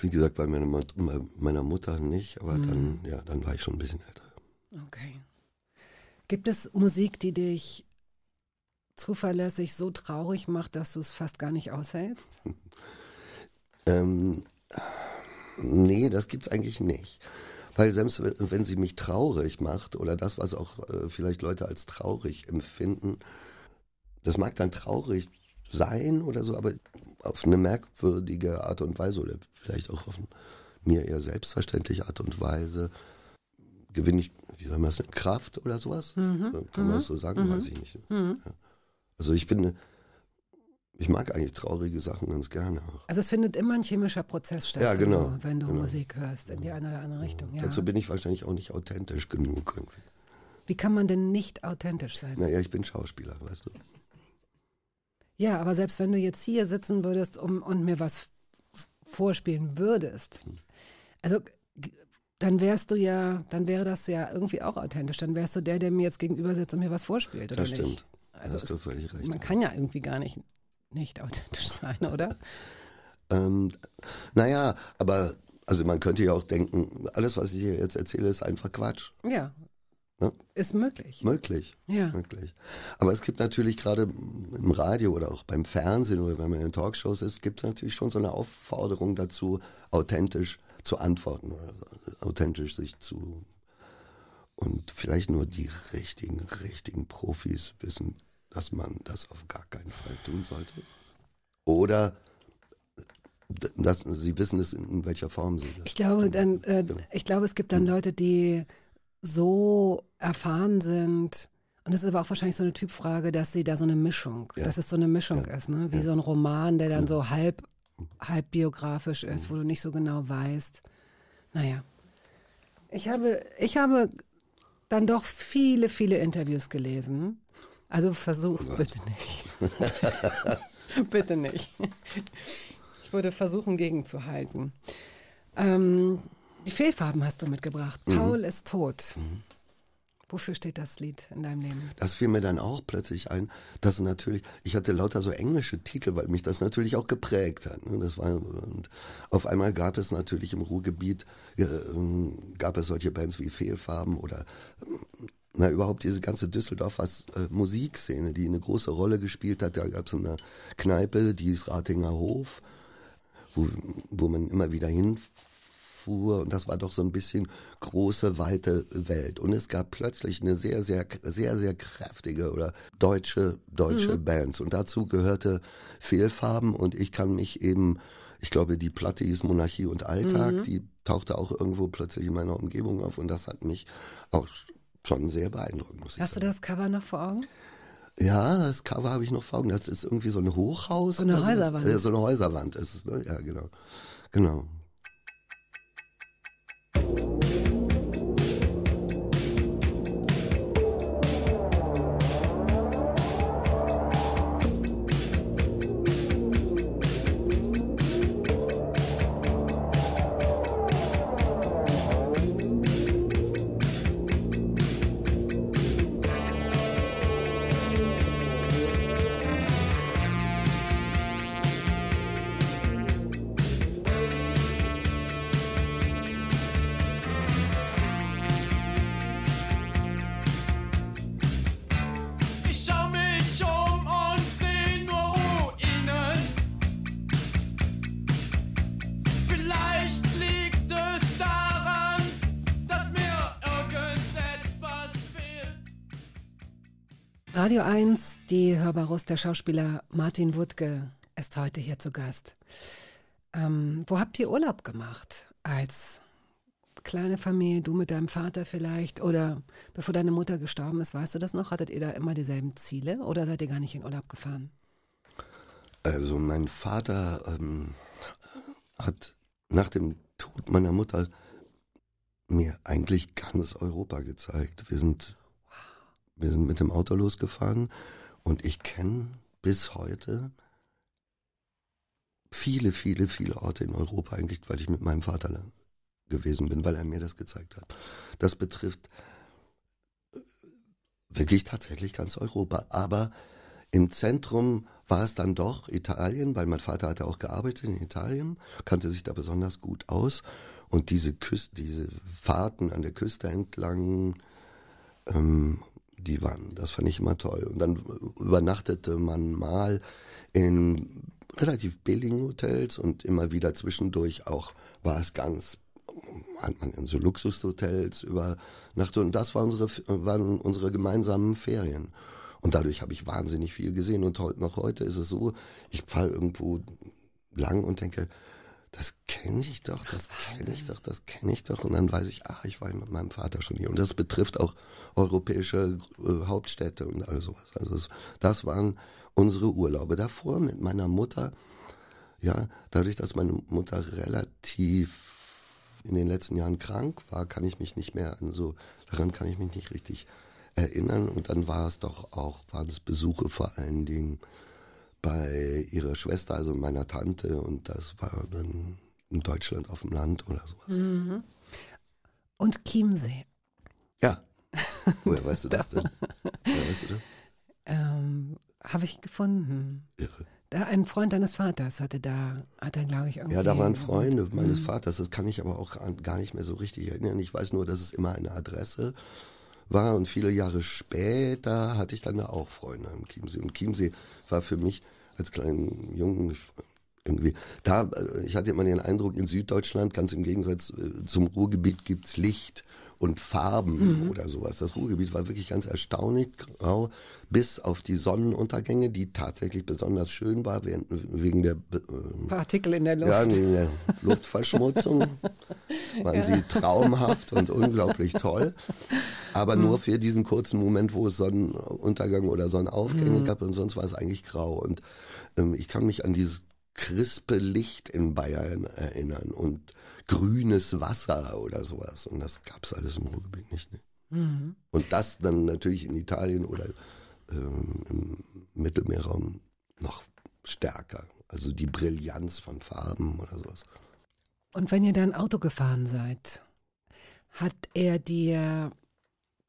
Wie gesagt, bei meiner, bei meiner Mutter nicht, aber mhm. dann, ja, dann war ich schon ein bisschen älter. Okay. Gibt es Musik, die dich zuverlässig so traurig macht, dass du es fast gar nicht aushältst? ähm, nee, das gibt es eigentlich nicht. Weil selbst wenn sie mich traurig macht oder das, was auch äh, vielleicht Leute als traurig empfinden, das mag dann traurig sein oder so, aber auf eine merkwürdige Art und Weise oder vielleicht auch auf eine mir eher selbstverständliche Art und Weise gewinne ich, wie soll man das nennen, Kraft oder sowas? Mhm. Kann man mhm. das so sagen? Mhm. Weiß ich nicht. Mhm. Ja. Also ich finde, ich mag eigentlich traurige Sachen ganz gerne auch. Also es findet immer ein chemischer Prozess statt, ja, genau, du, genau, wenn du genau. Musik hörst in die genau. eine oder andere Richtung. Ja. Dazu bin ich wahrscheinlich auch nicht authentisch genug. Irgendwie. Wie kann man denn nicht authentisch sein? Naja, ich bin Schauspieler, weißt du. Ja, aber selbst wenn du jetzt hier sitzen würdest um, und mir was vorspielen würdest, hm. also dann wärst du ja, dann wäre das ja irgendwie auch authentisch. Dann wärst du der, der mir jetzt gegenüber sitzt und mir was vorspielt, oder das nicht? Stimmt. Also Hast du völlig recht. Man kann ja irgendwie gar nicht nicht authentisch sein, oder? ähm, naja, aber also man könnte ja auch denken, alles, was ich hier jetzt erzähle, ist einfach Quatsch. Ja. Ne? Ist möglich. Möglich. Ja. Möglich. Aber es gibt natürlich gerade im Radio oder auch beim Fernsehen oder wenn man in Talkshows ist, gibt es natürlich schon so eine Aufforderung dazu, authentisch zu antworten authentisch sich zu. Und vielleicht nur die richtigen, richtigen Profis wissen, dass man das auf gar keinen Fall tun sollte. Oder dass sie wissen es, in welcher Form sie das. Ich glaube, dann, äh, genau. ich glaube, es gibt dann hm. Leute, die so erfahren sind. Und das ist aber auch wahrscheinlich so eine Typfrage, dass sie da so eine Mischung, ja. dass es so eine Mischung ja. ist, ne? wie ja. so ein Roman, der dann so halb, hm. halb biografisch ist, hm. wo du nicht so genau weißt. Naja. Ich habe, ich habe dann doch viele, viele Interviews gelesen also versuch's bitte nicht. bitte nicht. Ich würde versuchen, gegenzuhalten. Ähm, die Fehlfarben hast du mitgebracht. Mhm. Paul ist tot. Mhm. Wofür steht das Lied in deinem Leben? Das fiel mir dann auch plötzlich ein, dass natürlich, ich hatte lauter so englische Titel, weil mich das natürlich auch geprägt hat. Ne? Das war, und auf einmal gab es natürlich im Ruhrgebiet, äh, gab es solche Bands wie Fehlfarben oder na, überhaupt diese ganze Düsseldorfer äh, Musikszene, die eine große Rolle gespielt hat. Da gab es eine Kneipe, die ist Ratinger Hof, wo, wo man immer wieder hinfuhr. Und das war doch so ein bisschen große, weite Welt. Und es gab plötzlich eine sehr, sehr, sehr, sehr kräftige oder deutsche, deutsche mhm. Bands. Und dazu gehörte Fehlfarben. Und ich kann mich eben, ich glaube, die Platte hieß Monarchie und Alltag, mhm. die tauchte auch irgendwo plötzlich in meiner Umgebung auf. Und das hat mich auch schon sehr beeindruckend, muss ich sagen. Hast du das Cover noch vor Augen? Ja, das Cover habe ich noch vor Augen. Das ist irgendwie so ein Hochhaus. So eine also Häuserwand. Ist, so eine Häuserwand ist es, ne? Ja, genau. Genau. Radio 1, die Hörbaros, der Schauspieler Martin Wuttke ist heute hier zu Gast. Ähm, wo habt ihr Urlaub gemacht? Als kleine Familie, du mit deinem Vater vielleicht oder bevor deine Mutter gestorben ist, weißt du das noch? Hattet ihr da immer dieselben Ziele oder seid ihr gar nicht in Urlaub gefahren? Also mein Vater ähm, hat nach dem Tod meiner Mutter mir eigentlich ganz Europa gezeigt. Wir sind wir sind mit dem Auto losgefahren und ich kenne bis heute viele, viele, viele Orte in Europa eigentlich, weil ich mit meinem Vater gewesen bin, weil er mir das gezeigt hat. Das betrifft äh, wirklich tatsächlich ganz Europa. Aber im Zentrum war es dann doch Italien, weil mein Vater hatte auch gearbeitet in Italien, kannte sich da besonders gut aus. Und diese, Küste, diese Fahrten an der Küste entlang, ähm, die Wand. Das fand ich immer toll. Und dann übernachtete man mal in relativ billigen Hotels und immer wieder zwischendurch auch war es ganz hat man in so Luxushotels übernachtet und das war unsere, waren unsere gemeinsamen Ferien. Und dadurch habe ich wahnsinnig viel gesehen und heute noch heute ist es so, ich fahre irgendwo lang und denke, das kenne ich doch, das kenne ich doch, das kenne ich doch. Und dann weiß ich, ach, ich war mit meinem Vater schon hier. Und das betrifft auch europäische äh, Hauptstädte und all sowas. Also es, das waren unsere Urlaube davor mit meiner Mutter. Ja, dadurch, dass meine Mutter relativ in den letzten Jahren krank war, kann ich mich nicht mehr an so, daran kann ich mich nicht richtig erinnern. Und dann war es doch auch, waren es Besuche vor allen Dingen bei ihrer Schwester, also meiner Tante. Und das war dann in Deutschland auf dem Land oder sowas. Mhm. Und Chiemsee. Ja. Woher weißt du das denn? Woher weißt du das? Ähm, Habe ich gefunden. Irre. Da, ein Freund deines Vaters hatte da, hat er, glaube ich, irgendwie. Ja, da waren Freunde meines mhm. Vaters. Das kann ich aber auch an, gar nicht mehr so richtig erinnern. Ich weiß nur, dass es immer eine Adresse ist war. Und viele Jahre später hatte ich dann da auch Freunde am Chiemsee. Und Chiemsee war für mich als kleinen Jungen irgendwie, da, äh, ich hatte immer den Eindruck, in Süddeutschland, ganz im Gegensatz äh, zum Ruhrgebiet, gibt's Licht und Farben mhm. oder sowas. Das Ruhrgebiet war wirklich ganz erstaunlich grau, bis auf die Sonnenuntergänge, die tatsächlich besonders schön war, wegen der äh, Partikel in der Luft. Ja, wegen der Luftverschmutzung. Man ja. sieht traumhaft und unglaublich toll, aber mhm. nur für diesen kurzen Moment, wo es Sonnenuntergang oder Sonnenaufgänge mhm. gab und sonst war es eigentlich grau. Und ähm, ich kann mich an dieses crispe Licht in Bayern erinnern und grünes Wasser oder sowas. Und das gab es alles im Ruhrgebiet nicht. Ne? Mhm. Und das dann natürlich in Italien oder ähm, im Mittelmeerraum noch stärker. Also die Brillanz von Farben oder sowas. Und wenn ihr dann Auto gefahren seid, hat er dir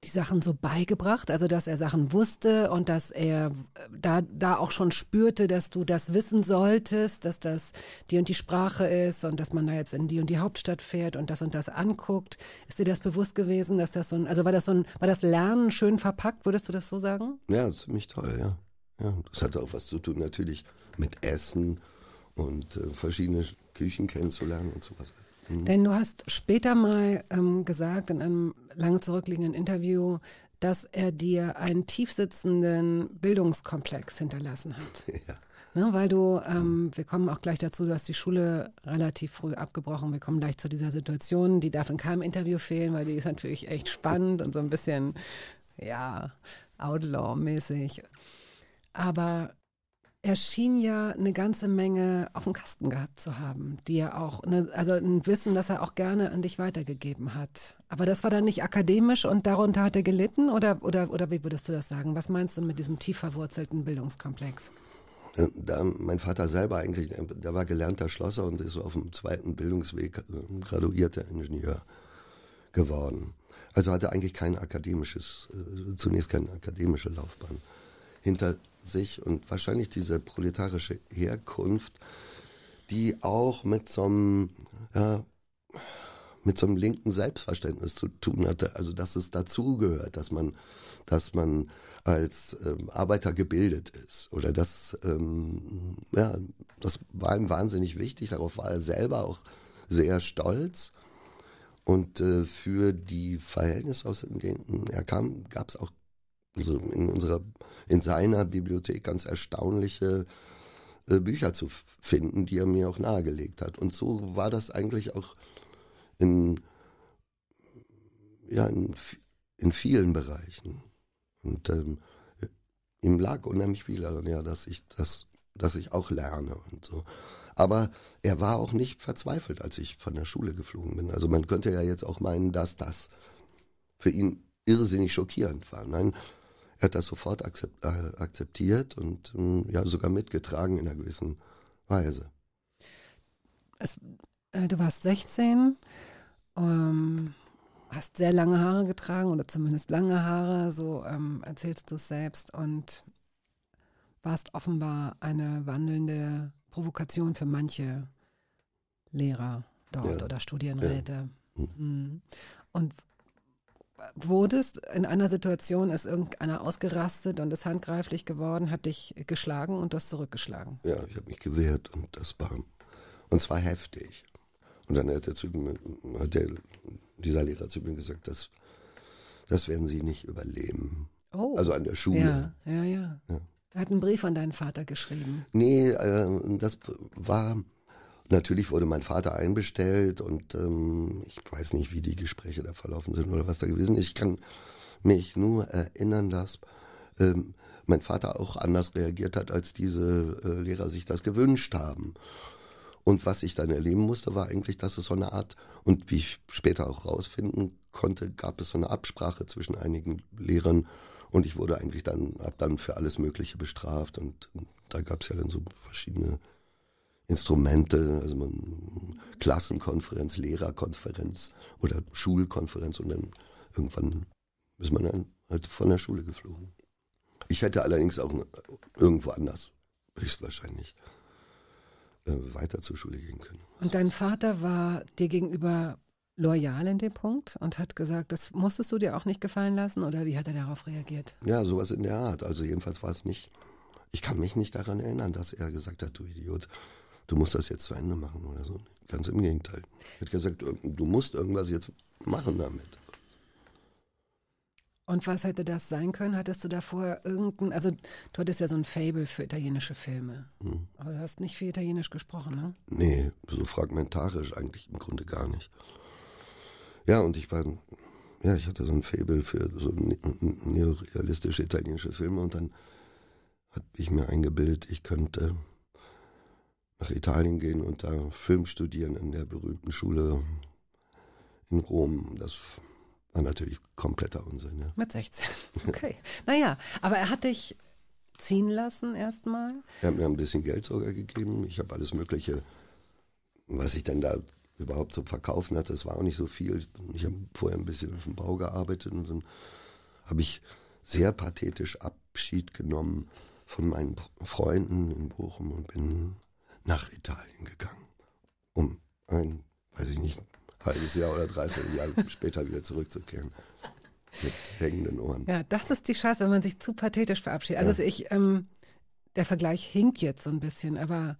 die Sachen so beigebracht, also dass er Sachen wusste und dass er äh, da, da auch schon spürte, dass du das wissen solltest, dass das die und die Sprache ist und dass man da jetzt in die und die Hauptstadt fährt und das und das anguckt. Ist dir das bewusst gewesen, dass das so ein, also war das so ein, war das Lernen schön verpackt, würdest du das so sagen? Ja, ziemlich toll, ja. Ja, das hat auch was zu tun natürlich mit Essen und äh, verschiedene Küchen kennenzulernen und sowas. Mhm. Denn du hast später mal ähm, gesagt in einem lange zurückliegenden Interview, dass er dir einen tiefsitzenden Bildungskomplex hinterlassen hat. Ja. Ne, weil du, mhm. ähm, wir kommen auch gleich dazu, du hast die Schule relativ früh abgebrochen. Wir kommen gleich zu dieser Situation. Die darf in keinem Interview fehlen, weil die ist natürlich echt spannend und so ein bisschen, ja, Outlaw-mäßig. Aber er schien ja eine ganze Menge auf dem Kasten gehabt zu haben, die er auch, ne, also ein Wissen, das er auch gerne an dich weitergegeben hat. Aber das war dann nicht akademisch und darunter hat er gelitten oder, oder, oder wie würdest du das sagen? Was meinst du mit diesem tief verwurzelten Bildungskomplex? Da, mein Vater selber eigentlich, der war gelernter Schlosser und ist auf dem zweiten Bildungsweg äh, graduierter Ingenieur geworden. Also hatte eigentlich kein akademisches, äh, zunächst keine akademische Laufbahn. Hinter sich und wahrscheinlich diese proletarische Herkunft, die auch mit so einem, ja, mit so einem linken Selbstverständnis zu tun hatte. Also dass es dazugehört, dass man, dass man als ähm, Arbeiter gebildet ist. Oder das, ähm, ja, das war ihm wahnsinnig wichtig. Darauf war er selber auch sehr stolz. Und äh, für die Verhältnisse, aus denen er kam, gab es auch also in unserer, in seiner Bibliothek ganz erstaunliche äh, Bücher zu finden, die er mir auch nahegelegt hat. Und so war das eigentlich auch in, ja, in, in vielen Bereichen. Und ähm, ihm lag unheimlich viel daran, ja, dass ich das, dass ich auch lerne und so. Aber er war auch nicht verzweifelt, als ich von der Schule geflogen bin. Also man könnte ja jetzt auch meinen, dass das für ihn irrsinnig schockierend war. Nein, er hat das sofort äh, akzeptiert und hm, ja sogar mitgetragen in einer gewissen Weise. Es, äh, du warst 16, ähm, hast sehr lange Haare getragen oder zumindest lange Haare, so ähm, erzählst du es selbst und warst offenbar eine wandelnde Provokation für manche Lehrer dort ja. oder Studienräte. Ja. Mhm. Hm. Und wurdest in einer Situation, ist irgendeiner ausgerastet und ist handgreiflich geworden, hat dich geschlagen und du hast zurückgeschlagen. Ja, ich habe mich gewehrt und das war, und zwar heftig. Und dann hat, der zu, hat der, dieser Lehrer zu mir gesagt, das, das werden Sie nicht überleben. Oh. Also an der Schule. Ja, ja, ja. ja. Er hat einen Brief an deinen Vater geschrieben. Nee, äh, das war Natürlich wurde mein Vater einbestellt und ähm, ich weiß nicht, wie die Gespräche da verlaufen sind oder was da gewesen ist. Ich kann mich nur erinnern, dass ähm, mein Vater auch anders reagiert hat, als diese äh, Lehrer sich das gewünscht haben. Und was ich dann erleben musste, war eigentlich, dass es so eine Art, und wie ich später auch rausfinden konnte, gab es so eine Absprache zwischen einigen Lehrern und ich wurde eigentlich dann, ab dann für alles Mögliche bestraft und da gab es ja dann so verschiedene Instrumente, also man, Klassenkonferenz, Lehrerkonferenz oder Schulkonferenz und dann irgendwann ist man dann halt von der Schule geflogen. Ich hätte allerdings auch irgendwo anders, höchstwahrscheinlich, äh, weiter zur Schule gehen können. Und dein Vater war dir gegenüber loyal in dem Punkt und hat gesagt, das musstest du dir auch nicht gefallen lassen oder wie hat er darauf reagiert? Ja, sowas in der Art. Also jedenfalls war es nicht, ich kann mich nicht daran erinnern, dass er gesagt hat, du Idiot, du musst das jetzt zu Ende machen oder so. Ganz im Gegenteil. Ich hätte gesagt, äh, du musst irgendwas jetzt machen damit. Und was hätte das sein können? Hattest du davor irgendein, also du hattest ja so ein Fable für italienische Filme. Hm. Aber du hast nicht viel Italienisch gesprochen, ne? Nee, so fragmentarisch eigentlich im Grunde gar nicht. Ja, und ich war, ja, ich hatte so ein Fable für so ne, neorealistische italienische Filme und dann habe ich mir eingebildet, ich könnte nach Italien gehen und da Film studieren in der berühmten Schule in Rom. Das war natürlich kompletter Unsinn. Ja. Mit 16. Okay. naja, aber er hat dich ziehen lassen erstmal? Er hat mir ein bisschen Geld sogar gegeben. Ich habe alles Mögliche, was ich denn da überhaupt zu verkaufen hatte. Das war auch nicht so viel. Ich habe vorher ein bisschen auf dem Bau gearbeitet und dann habe ich sehr pathetisch Abschied genommen von meinen Freunden in Bochum und bin nach Italien gegangen, um ein, weiß ich nicht, halbes Jahr oder dreiviertel Jahr später wieder zurückzukehren. Mit hängenden Ohren. Ja, das ist die Chance, wenn man sich zu pathetisch verabschiedet. Also ja. ich, ähm, der Vergleich hinkt jetzt so ein bisschen, aber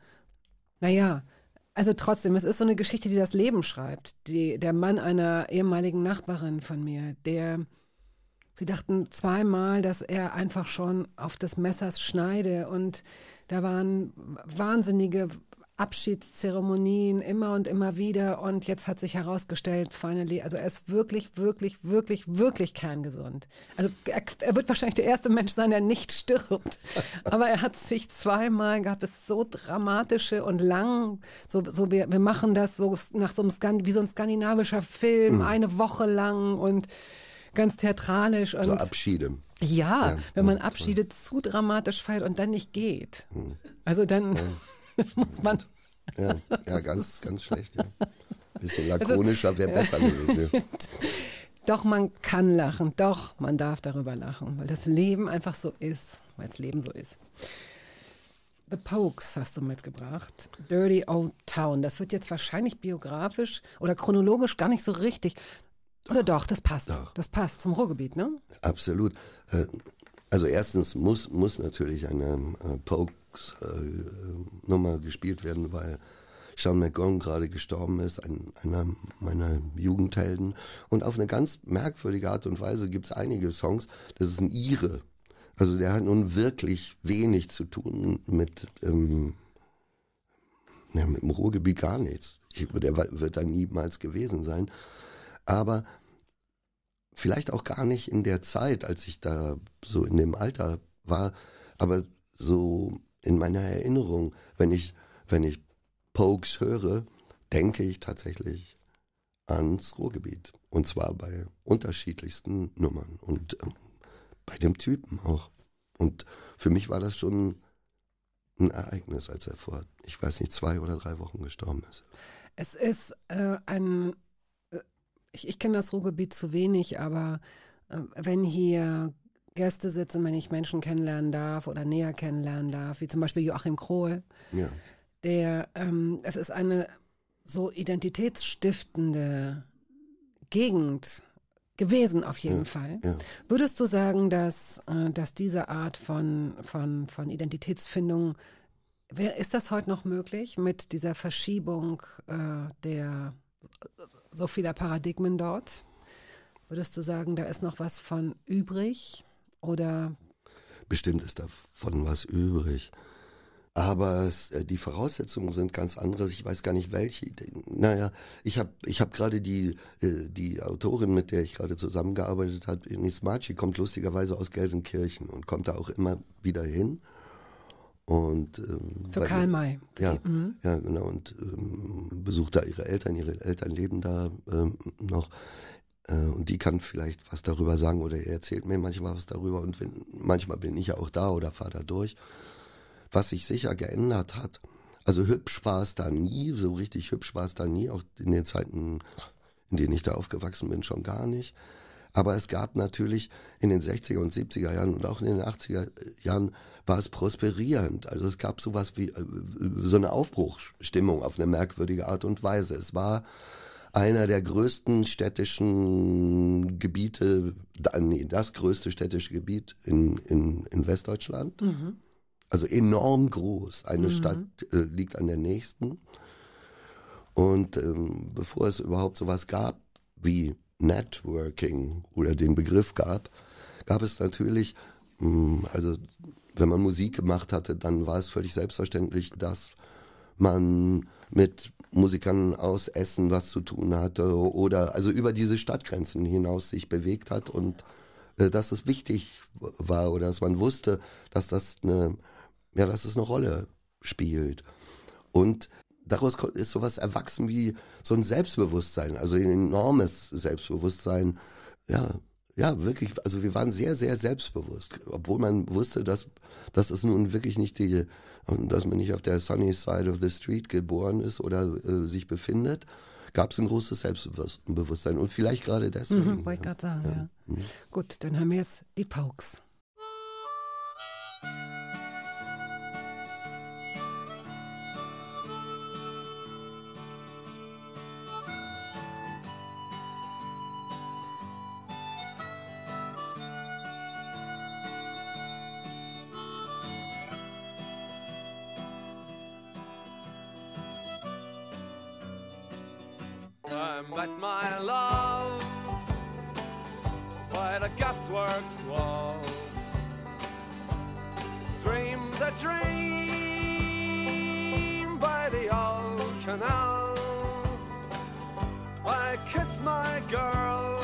naja, also trotzdem, es ist so eine Geschichte, die das Leben schreibt. Die, der Mann einer ehemaligen Nachbarin von mir, der, sie dachten zweimal, dass er einfach schon auf des Messers schneide und da waren wahnsinnige Abschiedszeremonien immer und immer wieder. Und jetzt hat sich herausgestellt, finally, also er ist wirklich, wirklich, wirklich, wirklich kerngesund. Also er, er wird wahrscheinlich der erste Mensch sein, der nicht stirbt. Aber er hat sich zweimal, gab es so dramatische und lang, so, so wir, wir machen das so nach so einem, Skan wie so ein skandinavischer Film, mhm. eine Woche lang und ganz theatralisch. Und so Abschiede. Ja, ja, wenn man Abschiede zu dramatisch feiert und dann nicht geht. Hm. Also dann ja. muss man. Ja, ganz, ganz schlecht. Ja. bisschen lakonischer wäre besser gewesen. doch, man kann lachen. Doch, man darf darüber lachen, weil das Leben einfach so ist, weil das Leben so ist. The Pokes hast du mitgebracht. Dirty Old Town. Das wird jetzt wahrscheinlich biografisch oder chronologisch gar nicht so richtig. Oder doch, das passt. Doch. Das passt zum Ruhrgebiet, ne? Absolut. Äh, also erstens muss, muss natürlich eine äh, Pokes-Nummer äh, gespielt werden, weil Sean McGon gerade gestorben ist, ein, einer meiner Jugendhelden. Und auf eine ganz merkwürdige Art und Weise gibt es einige Songs, das ist ein Ire. Also der hat nun wirklich wenig zu tun mit, ähm, ja, mit dem Ruhrgebiet, gar nichts. Ich, der wird da niemals gewesen sein aber vielleicht auch gar nicht in der Zeit, als ich da so in dem Alter war, aber so in meiner Erinnerung, wenn ich, wenn ich Pokes höre, denke ich tatsächlich ans Ruhrgebiet. Und zwar bei unterschiedlichsten Nummern und ähm, bei dem Typen auch. Und für mich war das schon ein Ereignis, als er vor, ich weiß nicht, zwei oder drei Wochen gestorben ist. Es ist äh, ein ich, ich kenne das Ruhrgebiet zu wenig, aber äh, wenn hier Gäste sitzen, wenn ich Menschen kennenlernen darf oder näher kennenlernen darf, wie zum Beispiel Joachim Krohl, ja. der, ähm, es ist eine so identitätsstiftende Gegend gewesen auf jeden ja, Fall. Ja. Würdest du sagen, dass, äh, dass diese Art von, von, von Identitätsfindung, ist das heute noch möglich mit dieser Verschiebung äh, der so vieler Paradigmen dort. Würdest du sagen, da ist noch was von übrig oder? Bestimmt ist davon was übrig. Aber es, äh, die Voraussetzungen sind ganz andere. Ich weiß gar nicht welche. Naja, ich habe ich hab gerade die, äh, die Autorin, mit der ich gerade zusammengearbeitet habe, Nismachi, kommt lustigerweise aus Gelsenkirchen und kommt da auch immer wieder hin. Und, ähm, Für Karl May. Ja, mhm. ja genau. Und ähm, besucht da ihre Eltern. Ihre Eltern leben da ähm, noch. Äh, und die kann vielleicht was darüber sagen oder ihr erzählt mir manchmal was darüber. Und wenn, manchmal bin ich ja auch da oder fahre da durch. Was sich sicher geändert hat. Also hübsch war es da nie, so richtig hübsch war es da nie, auch in den Zeiten, in denen ich da aufgewachsen bin, schon gar nicht. Aber es gab natürlich in den 60er und 70er Jahren und auch in den 80er Jahren war es prosperierend. Also es gab sowas wie äh, so eine Aufbruchsstimmung auf eine merkwürdige Art und Weise. Es war einer der größten städtischen Gebiete, nee, das größte städtische Gebiet in, in, in Westdeutschland. Mhm. Also enorm groß. Eine mhm. Stadt äh, liegt an der nächsten. Und ähm, bevor es überhaupt sowas gab wie Networking oder den Begriff gab, gab es natürlich Mm, also wenn man Musik gemacht hatte, dann war es völlig selbstverständlich, dass man mit Musikern aus Essen was zu tun hatte oder also über diese Stadtgrenzen hinaus sich bewegt hat und äh, dass es wichtig war oder dass man wusste, dass das eine, ja, dass es eine Rolle spielt. Und daraus ist sowas erwachsen wie so ein Selbstbewusstsein, also ein enormes Selbstbewusstsein, ja, ja, wirklich, also wir waren sehr, sehr selbstbewusst, obwohl man wusste, dass, dass es nun wirklich nicht die, dass man nicht auf der sunny side of the street geboren ist oder äh, sich befindet, gab es ein großes Selbstbewusstsein und vielleicht gerade mhm, deswegen. Mhm, wollte ich gerade sagen, ja. ja. Mhm. Gut, dann haben wir jetzt die Pauks. I met my love by the gasworks wall. Dream the dream by the old canal. I kiss my girl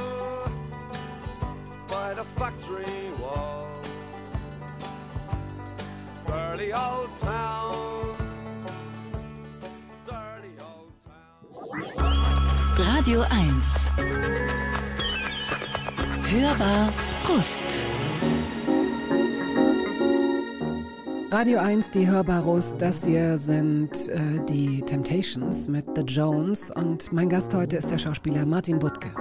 by the factory wall. Burly old town. Radio 1. Hörbar Rust. Radio 1, die Hörbar Rust, das hier sind äh, die Temptations mit The Jones und mein Gast heute ist der Schauspieler Martin Wuttke.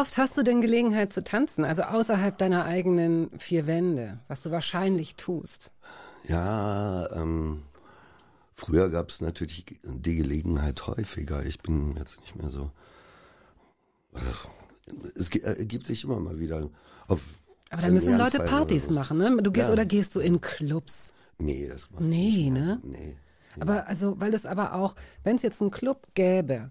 oft hast du denn Gelegenheit zu tanzen, also außerhalb deiner eigenen vier Wände, was du wahrscheinlich tust? Ja, ähm, früher gab es natürlich die Gelegenheit häufiger. Ich bin jetzt nicht mehr so. Ach, es äh, ergibt sich immer mal wieder. Aber da müssen Leute Partys machen, ne? Du gehst ja. oder gehst du in Clubs? Nee, das war Nee, nicht. ne? Also, nee. Ja. Aber also, weil es aber auch, wenn es jetzt einen Club gäbe,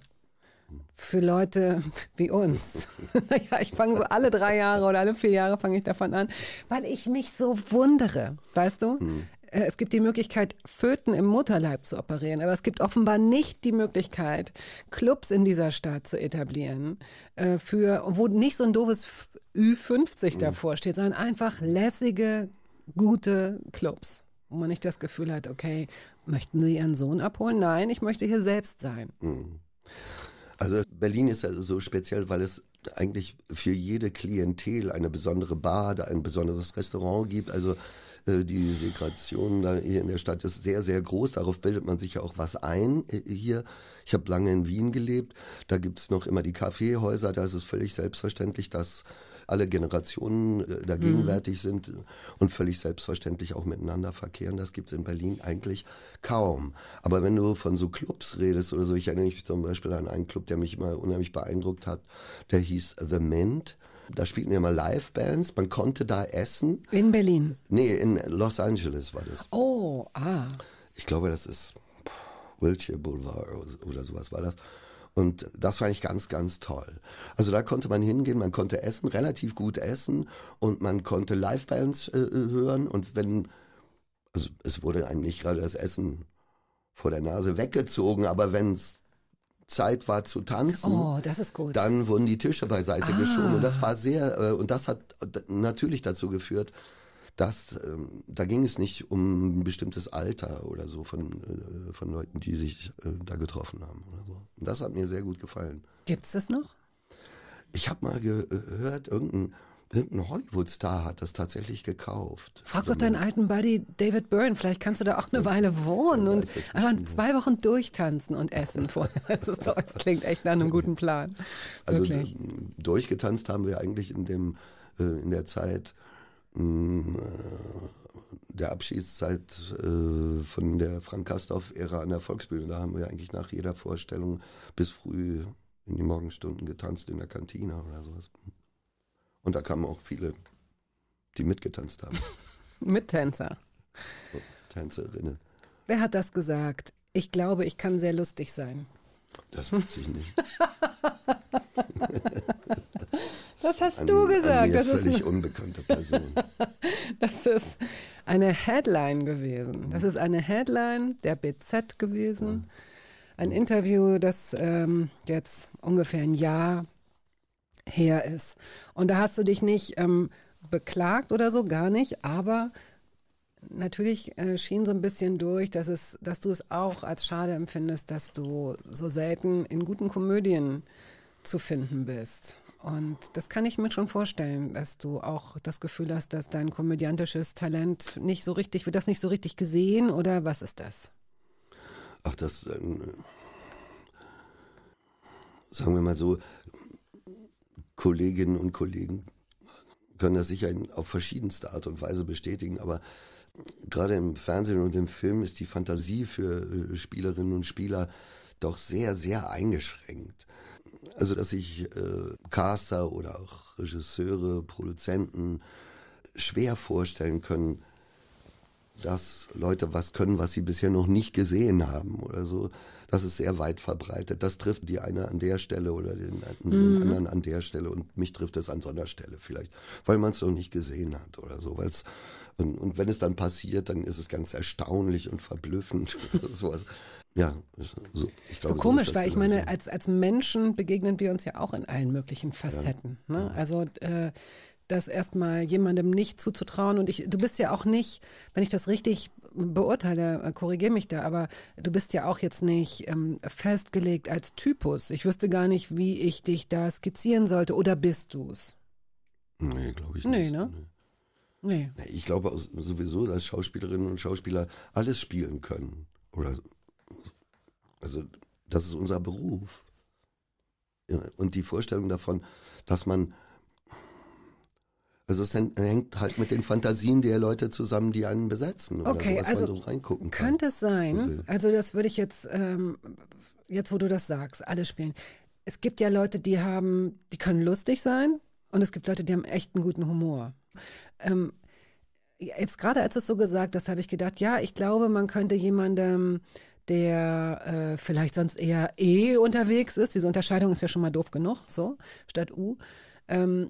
für Leute wie uns. ja, ich fange so alle drei Jahre oder alle vier Jahre fange ich davon an, weil ich mich so wundere, weißt du? Hm. Äh, es gibt die Möglichkeit, Föten im Mutterleib zu operieren, aber es gibt offenbar nicht die Möglichkeit, Clubs in dieser Stadt zu etablieren, äh, für, wo nicht so ein doofes Ü50 hm. davor steht, sondern einfach lässige, gute Clubs wo man nicht das Gefühl hat, okay, möchten Sie Ihren Sohn abholen? Nein, ich möchte hier selbst sein. Mhm. Also Berlin ist ja so speziell, weil es eigentlich für jede Klientel eine besondere Bar, ein besonderes Restaurant gibt. Also äh, die Segregation hier in der Stadt ist sehr, sehr groß. Darauf bildet man sich ja auch was ein äh, hier. Ich habe lange in Wien gelebt. Da gibt es noch immer die Kaffeehäuser. Da ist es völlig selbstverständlich, dass alle Generationen äh, da mhm. gegenwärtig mhm. sind und völlig selbstverständlich auch miteinander verkehren. Das gibt es in Berlin eigentlich kaum. Aber wenn du von so Clubs redest oder so, ich erinnere mich zum Beispiel an einen Club, der mich immer unheimlich beeindruckt hat, der hieß The Mint. Da spielten ja mal Live-Bands, man konnte da essen. In Berlin? Nee, in Los Angeles war das. Oh, ah. Ich glaube, das ist Wiltshire Boulevard oder sowas war das. Und das fand ich ganz, ganz toll. Also da konnte man hingehen, man konnte essen, relativ gut essen und man konnte Live-Bands äh, äh, hören. Und wenn, also es wurde einem nicht gerade das Essen vor der Nase weggezogen, aber wenn es Zeit war zu tanzen, oh, dann wurden die Tische beiseite ah. geschoben. Und das ah. war sehr, äh, und das hat äh, natürlich dazu geführt, das, ähm, da ging es nicht um ein bestimmtes Alter oder so von, äh, von Leuten, die sich äh, da getroffen haben. Oder so. Und das hat mir sehr gut gefallen. Gibt es das noch? Ich habe mal äh, gehört, irgendein, irgendein Hollywood-Star hat das tatsächlich gekauft. Frag also doch deinen alten Buddy David Byrne, vielleicht kannst du da auch eine Weile wohnen und einfach zwei Wochen durchtanzen und essen Das, doch, das klingt echt nach einem guten Plan. Also Wirklich. Äh, durchgetanzt haben wir eigentlich in, dem, äh, in der Zeit Mm, äh, der Abschiedszeit äh, von der Frank Kastorf-Ära an der Volksbühne. Da haben wir eigentlich nach jeder Vorstellung bis früh in die Morgenstunden getanzt in der Kantine oder sowas. Und da kamen auch viele, die mitgetanzt haben. Mittänzer. So, Tänzerinnen. Wer hat das gesagt? Ich glaube, ich kann sehr lustig sein. Das weiß ich nicht. Das hast an, du gesagt. das ist völlig eine unbekannte Person. das ist eine Headline gewesen. Das ist eine Headline der BZ gewesen. Ein Interview, das ähm, jetzt ungefähr ein Jahr her ist. Und da hast du dich nicht ähm, beklagt oder so, gar nicht, aber natürlich äh, schien so ein bisschen durch, dass, es, dass du es auch als schade empfindest, dass du so selten in guten Komödien zu finden bist. Und das kann ich mir schon vorstellen, dass du auch das Gefühl hast, dass dein komödiantisches Talent nicht so richtig, wird das nicht so richtig gesehen oder was ist das? Ach, das, ähm, sagen wir mal so, Kolleginnen und Kollegen können das sicher auf verschiedenste Art und Weise bestätigen, aber gerade im Fernsehen und im Film ist die Fantasie für äh, Spielerinnen und Spieler doch sehr, sehr eingeschränkt. Also, dass ich äh, Caster oder auch Regisseure, Produzenten schwer vorstellen können, dass Leute was können, was sie bisher noch nicht gesehen haben oder so. Das ist sehr weit verbreitet. Das trifft die eine an der Stelle oder den, äh, mhm. anderen an der Stelle und mich trifft es an so einer Stelle vielleicht, weil man es noch nicht gesehen hat oder so. Weil's, und, und wenn es dann passiert, dann ist es ganz erstaunlich und verblüffend oder sowas. Ja, so, ich glaube, so komisch, so weil ich meine, als, als Menschen begegnen wir uns ja auch in allen möglichen Facetten. Ja. Ne? Ja. Also äh, das erstmal jemandem nicht zuzutrauen. Und ich, du bist ja auch nicht, wenn ich das richtig beurteile, äh, korrigiere mich da, aber du bist ja auch jetzt nicht ähm, festgelegt als Typus. Ich wüsste gar nicht, wie ich dich da skizzieren sollte. Oder bist du's? Nee, glaube ich nicht. Ne? Nee, ne? Nee. Nee. Ich glaube sowieso, dass Schauspielerinnen und Schauspieler alles spielen können. Oder also das ist unser Beruf. Und die Vorstellung davon, dass man, also es hängt halt mit den Fantasien der Leute zusammen, die einen besetzen. okay, so, also man so reingucken kann. könnte es sein, also das würde ich jetzt, ähm, jetzt wo du das sagst, alle spielen. Es gibt ja Leute, die haben, die können lustig sein und es gibt Leute, die haben echt einen guten Humor. Ähm, jetzt gerade als du es so gesagt hast, habe ich gedacht, ja, ich glaube, man könnte jemandem der äh, vielleicht sonst eher E unterwegs ist. Diese Unterscheidung ist ja schon mal doof genug, so, statt U. Ähm,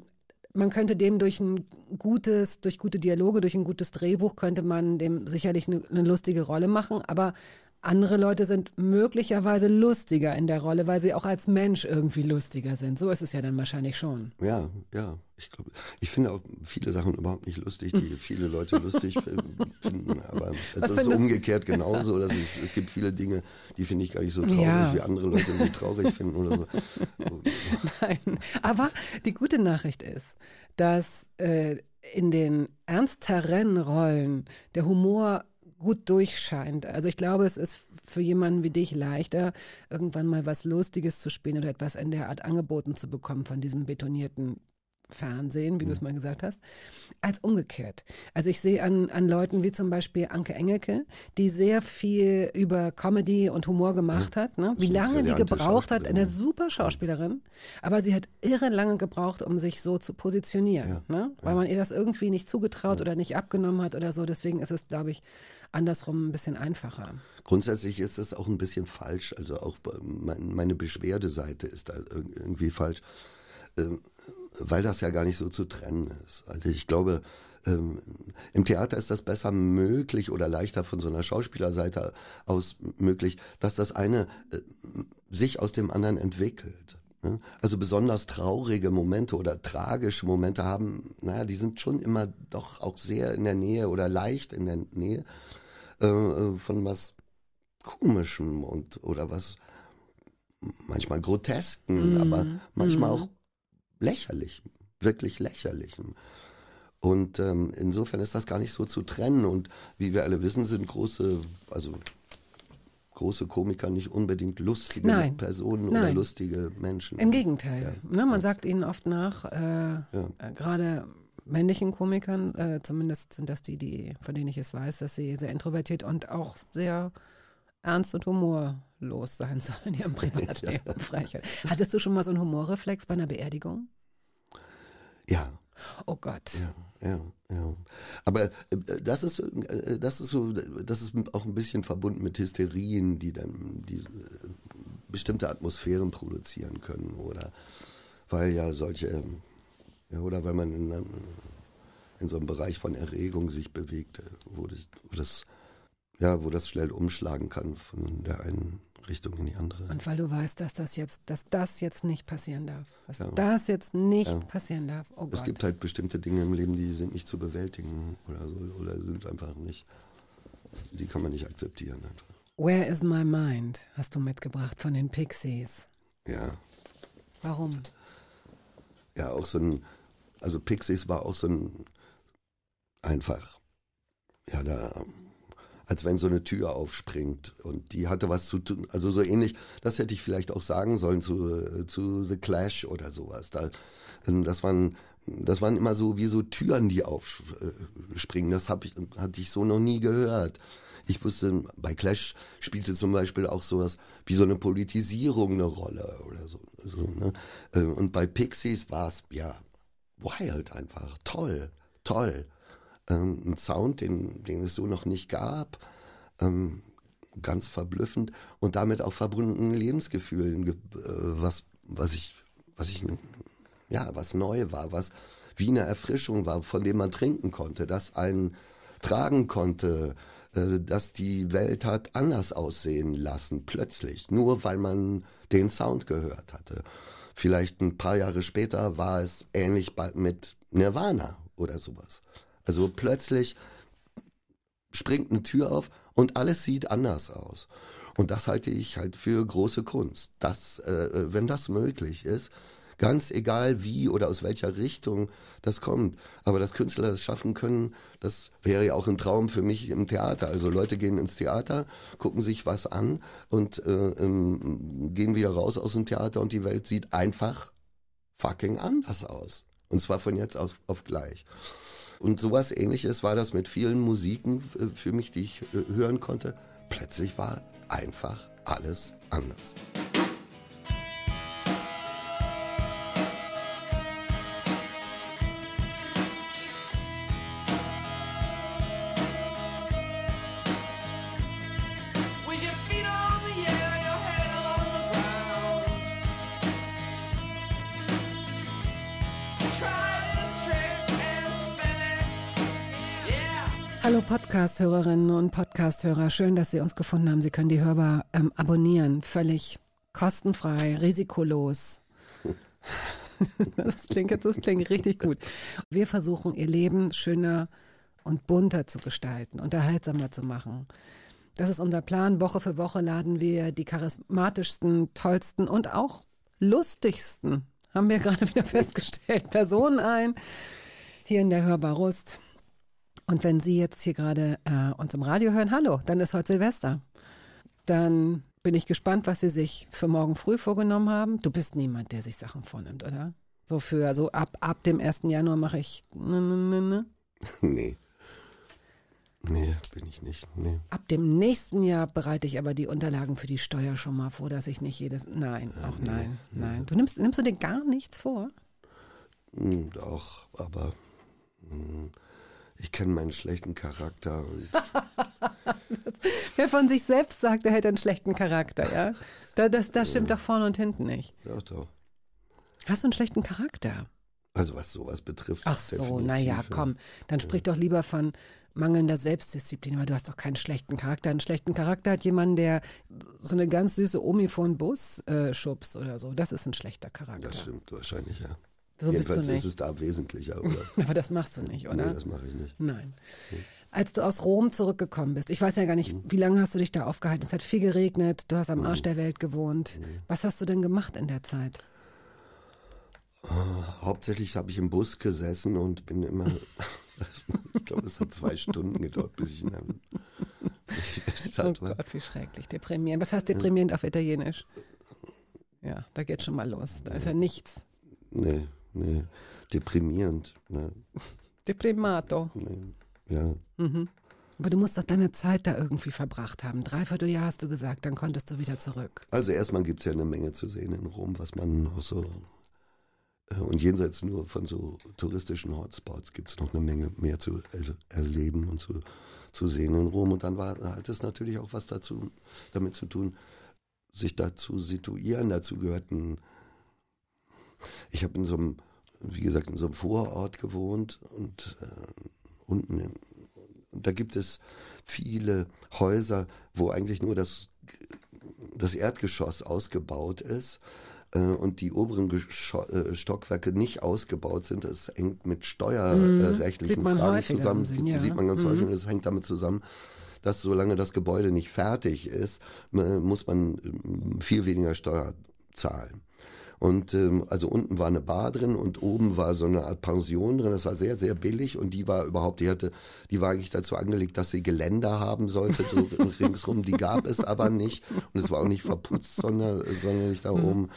man könnte dem durch ein gutes, durch gute Dialoge, durch ein gutes Drehbuch könnte man dem sicherlich eine, eine lustige Rolle machen, aber andere Leute sind möglicherweise lustiger in der Rolle, weil sie auch als Mensch irgendwie lustiger sind. So ist es ja dann wahrscheinlich schon. Ja, ja. Ich glaube, ich finde auch viele Sachen überhaupt nicht lustig, die viele Leute lustig finden. Aber es Was ist umgekehrt genauso. Dass ich, es gibt viele Dinge, die finde ich gar nicht so traurig, ja. wie andere Leute sie traurig finden oder so. Nein. Aber die gute Nachricht ist, dass äh, in den ernsteren Rollen der Humor gut durchscheint. Also ich glaube, es ist für jemanden wie dich leichter, irgendwann mal was Lustiges zu spielen oder etwas in der Art angeboten zu bekommen von diesem betonierten Fernsehen, wie mhm. du es mhm. mal gesagt hast, als umgekehrt. Also ich sehe an, an Leuten wie zum Beispiel Anke Engelke, die sehr viel über Comedy und Humor gemacht mhm. hat, ne? wie lange die gebraucht hat, eine super Schauspielerin, aber sie hat irre lange gebraucht, um sich so zu positionieren, ja. ne? weil ja. man ihr das irgendwie nicht zugetraut ja. oder nicht abgenommen hat oder so. Deswegen ist es, glaube ich, andersrum ein bisschen einfacher. Grundsätzlich ist es auch ein bisschen falsch, also auch meine Beschwerdeseite ist da irgendwie falsch ähm, weil das ja gar nicht so zu trennen ist. Also ich glaube, ähm, im Theater ist das besser möglich oder leichter von so einer Schauspielerseite aus möglich, dass das eine äh, sich aus dem anderen entwickelt. Ne? Also besonders traurige Momente oder tragische Momente haben, naja, die sind schon immer doch auch sehr in der Nähe oder leicht in der Nähe äh, äh von was Komischem und oder was manchmal Grotesken, mm. aber manchmal mm. auch lächerlichen, wirklich lächerlichen. Und ähm, insofern ist das gar nicht so zu trennen. Und wie wir alle wissen, sind große, also große Komiker nicht unbedingt lustige Nein. Personen Nein. oder lustige Menschen. Im Gegenteil. Ja. Ne, man ja. sagt ihnen oft nach, äh, ja. Äh, gerade männlichen Komikern, äh, zumindest sind das die, die, von denen ich es weiß, dass sie sehr introvertiert und auch sehr ernst und humorlos sein soll in ihrem Privatleben. Ja. Hattest du schon mal so einen Humorreflex bei einer Beerdigung? Ja. Oh Gott. Ja, ja, ja. Aber äh, das ist, äh, das ist so, das ist auch ein bisschen verbunden mit Hysterien, die dann die äh, bestimmte Atmosphären produzieren können oder weil ja solche, ja, oder weil man in, in so einem Bereich von Erregung sich bewegte, wo das, wo das ja, wo das schnell umschlagen kann von der einen Richtung in die andere. Und weil du weißt, dass das jetzt, dass das jetzt nicht passieren darf, dass ja. das jetzt nicht ja. passieren darf. Oh es Gott. gibt halt bestimmte Dinge im Leben, die sind nicht zu bewältigen oder so oder sind einfach nicht, die kann man nicht akzeptieren einfach. Where is my mind? Hast du mitgebracht von den Pixies? Ja. Warum? Ja, auch so ein, also Pixies war auch so ein einfach, ja da als wenn so eine Tür aufspringt. Und die hatte was zu tun, also so ähnlich, das hätte ich vielleicht auch sagen sollen zu, äh, zu The Clash oder sowas. Da, ähm, das waren das waren immer so wie so Türen, die aufspringen. Äh, das hab ich, hatte ich so noch nie gehört. Ich wusste, bei Clash spielte zum Beispiel auch sowas wie so eine Politisierung eine Rolle oder so. so ne? Ähm, und bei Pixies war es ja wild einfach, toll, toll ähm, einen Sound, den, den es so noch nicht gab. Ähm, ganz verblüffend und damit auch verbundenen Lebensgefühlen, äh, was, was ich, was ich, ja, was neu war, was wie eine Erfrischung war, von dem man trinken konnte, das einen tragen konnte, äh, dass die Welt hat anders aussehen lassen, plötzlich, nur weil man den Sound gehört hatte. Vielleicht ein paar Jahre später war es ähnlich mit Nirvana oder sowas. Also plötzlich springt eine Tür auf und alles sieht anders aus. Und das halte ich halt für große Kunst. Das, äh, äh, wenn das möglich ist, ganz egal wie oder aus welcher Richtung das kommt, aber dass Künstler das schaffen können, das wäre ja auch ein Traum für mich im Theater. Also Leute gehen ins Theater, gucken sich was an und äh, ähm, gehen wieder raus aus dem Theater und die Welt sieht einfach fucking anders aus. Und zwar von jetzt auf, auf gleich. Und sowas ähnliches war das mit vielen Musiken äh, für mich, die ich äh, hören konnte. Plötzlich war einfach alles anders. Podcast-Hörerinnen und Podcast-Hörer, schön, dass Sie uns gefunden haben. Sie können die Hörbar ähm, abonnieren, völlig kostenfrei, risikolos. Das klingt das klingt richtig gut. Wir versuchen, Ihr Leben schöner und bunter zu gestalten, unterhaltsamer zu machen. Das ist unser Plan. Woche für Woche laden wir die charismatischsten, tollsten und auch lustigsten, haben wir gerade wieder festgestellt, Personen ein. Hier in der Hörbar und wenn Sie jetzt hier gerade äh, uns im Radio hören, hallo, dann ist heute Silvester. Dann bin ich gespannt, was Sie sich für morgen früh vorgenommen haben. Du bist niemand, der sich Sachen vornimmt, oder? So für, also ab, ab dem 1. Januar mache ich. Ne, ne, ne, nee. Nee, bin ich nicht. Nee. Ab dem nächsten Jahr bereite ich aber die Unterlagen für die Steuer schon mal vor, dass ich nicht jedes. Nein, ja, ah, auch nee, nein, nee. nein. Du nimmst, nimmst du dir gar nichts vor? Hm, doch, aber. Mh. Hm, ich kenne meinen schlechten Charakter. Wer von sich selbst sagt, er hätte einen schlechten Charakter, ja? Da, das, das stimmt ja. doch vorne und hinten nicht. Doch, doch. Hast du einen schlechten Charakter? Also was sowas betrifft. Ach so, naja, komm, dann sprich ja. doch lieber von mangelnder Selbstdisziplin, weil du hast doch keinen schlechten Charakter. Einen schlechten Charakter hat jemand, der so eine ganz süße Omi vor den Bus äh, schubst oder so. Das ist ein schlechter Charakter. Das stimmt wahrscheinlich, ja. So Jedenfalls ist es da wesentlicher. Aber das machst du nicht, oder? Nein, das mache ich nicht. Nein. Als du aus Rom zurückgekommen bist, ich weiß ja gar nicht, mhm. wie lange hast du dich da aufgehalten? Es hat viel geregnet, du hast am hm. Arsch der Welt gewohnt. Mhm. Was hast du denn gemacht in der Zeit? Ah, hauptsächlich habe ich im Bus gesessen und bin immer, ich glaube, es hat zwei Stunden gedauert, bis ich in der, Stadt oh war. Oh Gott, wie schrecklich, deprimierend. Was heißt deprimierend auf Italienisch? Ja, da geht schon mal los. Da ist ja nichts. Nee. Nee. Deprimierend. Nee. Deprimato. Nee. Ja. Mhm. Aber du musst doch deine Zeit da irgendwie verbracht haben. Dreiviertel Jahr hast du gesagt, dann konntest du wieder zurück. Also erstmal gibt es ja eine Menge zu sehen in Rom, was man auch so äh, und jenseits nur von so touristischen Hotspots gibt es noch eine Menge mehr zu er erleben und zu, zu sehen in Rom. Und dann war, hat es natürlich auch was dazu, damit zu tun, sich dazu situieren. Dazu gehörten ich habe in so einem, wie gesagt, in so einem Vorort gewohnt und äh, unten, in, und da gibt es viele Häuser, wo eigentlich nur das, das Erdgeschoss ausgebaut ist äh, und die oberen äh, Stockwerke nicht ausgebaut sind. Das hängt mit steuerrechtlichen mhm. Fragen zusammen. Sinn, ja. Sieht man ganz mhm. häufig und das hängt damit zusammen, dass solange das Gebäude nicht fertig ist, äh, muss man viel weniger Steuer zahlen. Und ähm, also unten war eine Bar drin und oben war so eine Art Pension drin. Das war sehr, sehr billig und die war überhaupt, die hatte, die war eigentlich dazu angelegt, dass sie Geländer haben sollte so ringsrum. Die gab es aber nicht und es war auch nicht verputzt, sondern, sondern nicht da mhm. oben.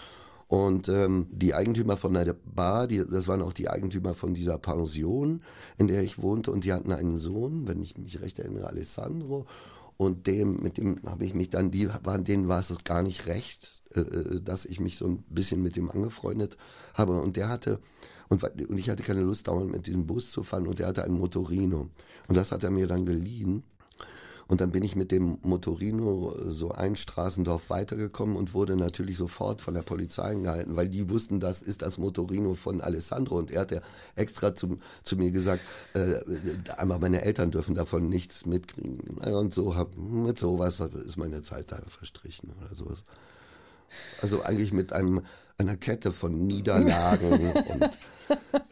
Und ähm, die Eigentümer von der Bar, die, das waren auch die Eigentümer von dieser Pension, in der ich wohnte, und die hatten einen Sohn, wenn ich mich recht erinnere, Alessandro und dem, mit dem habe ich mich dann, die waren, denen war es gar nicht recht, äh, äh, dass ich mich so ein bisschen mit dem angefreundet habe. Und der hatte, und, und ich hatte keine Lust, dauernd mit diesem Bus zu fahren, und der hatte ein Motorino. Und das hat er mir dann geliehen. Und dann bin ich mit dem Motorino äh, so ein Straßendorf weitergekommen und wurde natürlich sofort von der Polizei gehalten, weil die wussten, das ist das Motorino von Alessandro. Und er hat ja extra zum, zu mir gesagt, äh, äh aber meine Eltern dürfen davon nichts mitkriegen. Und so hab, mit sowas ist meine Zeit da verstrichen oder sowas. Also eigentlich mit einem einer Kette von Niederlagen. und,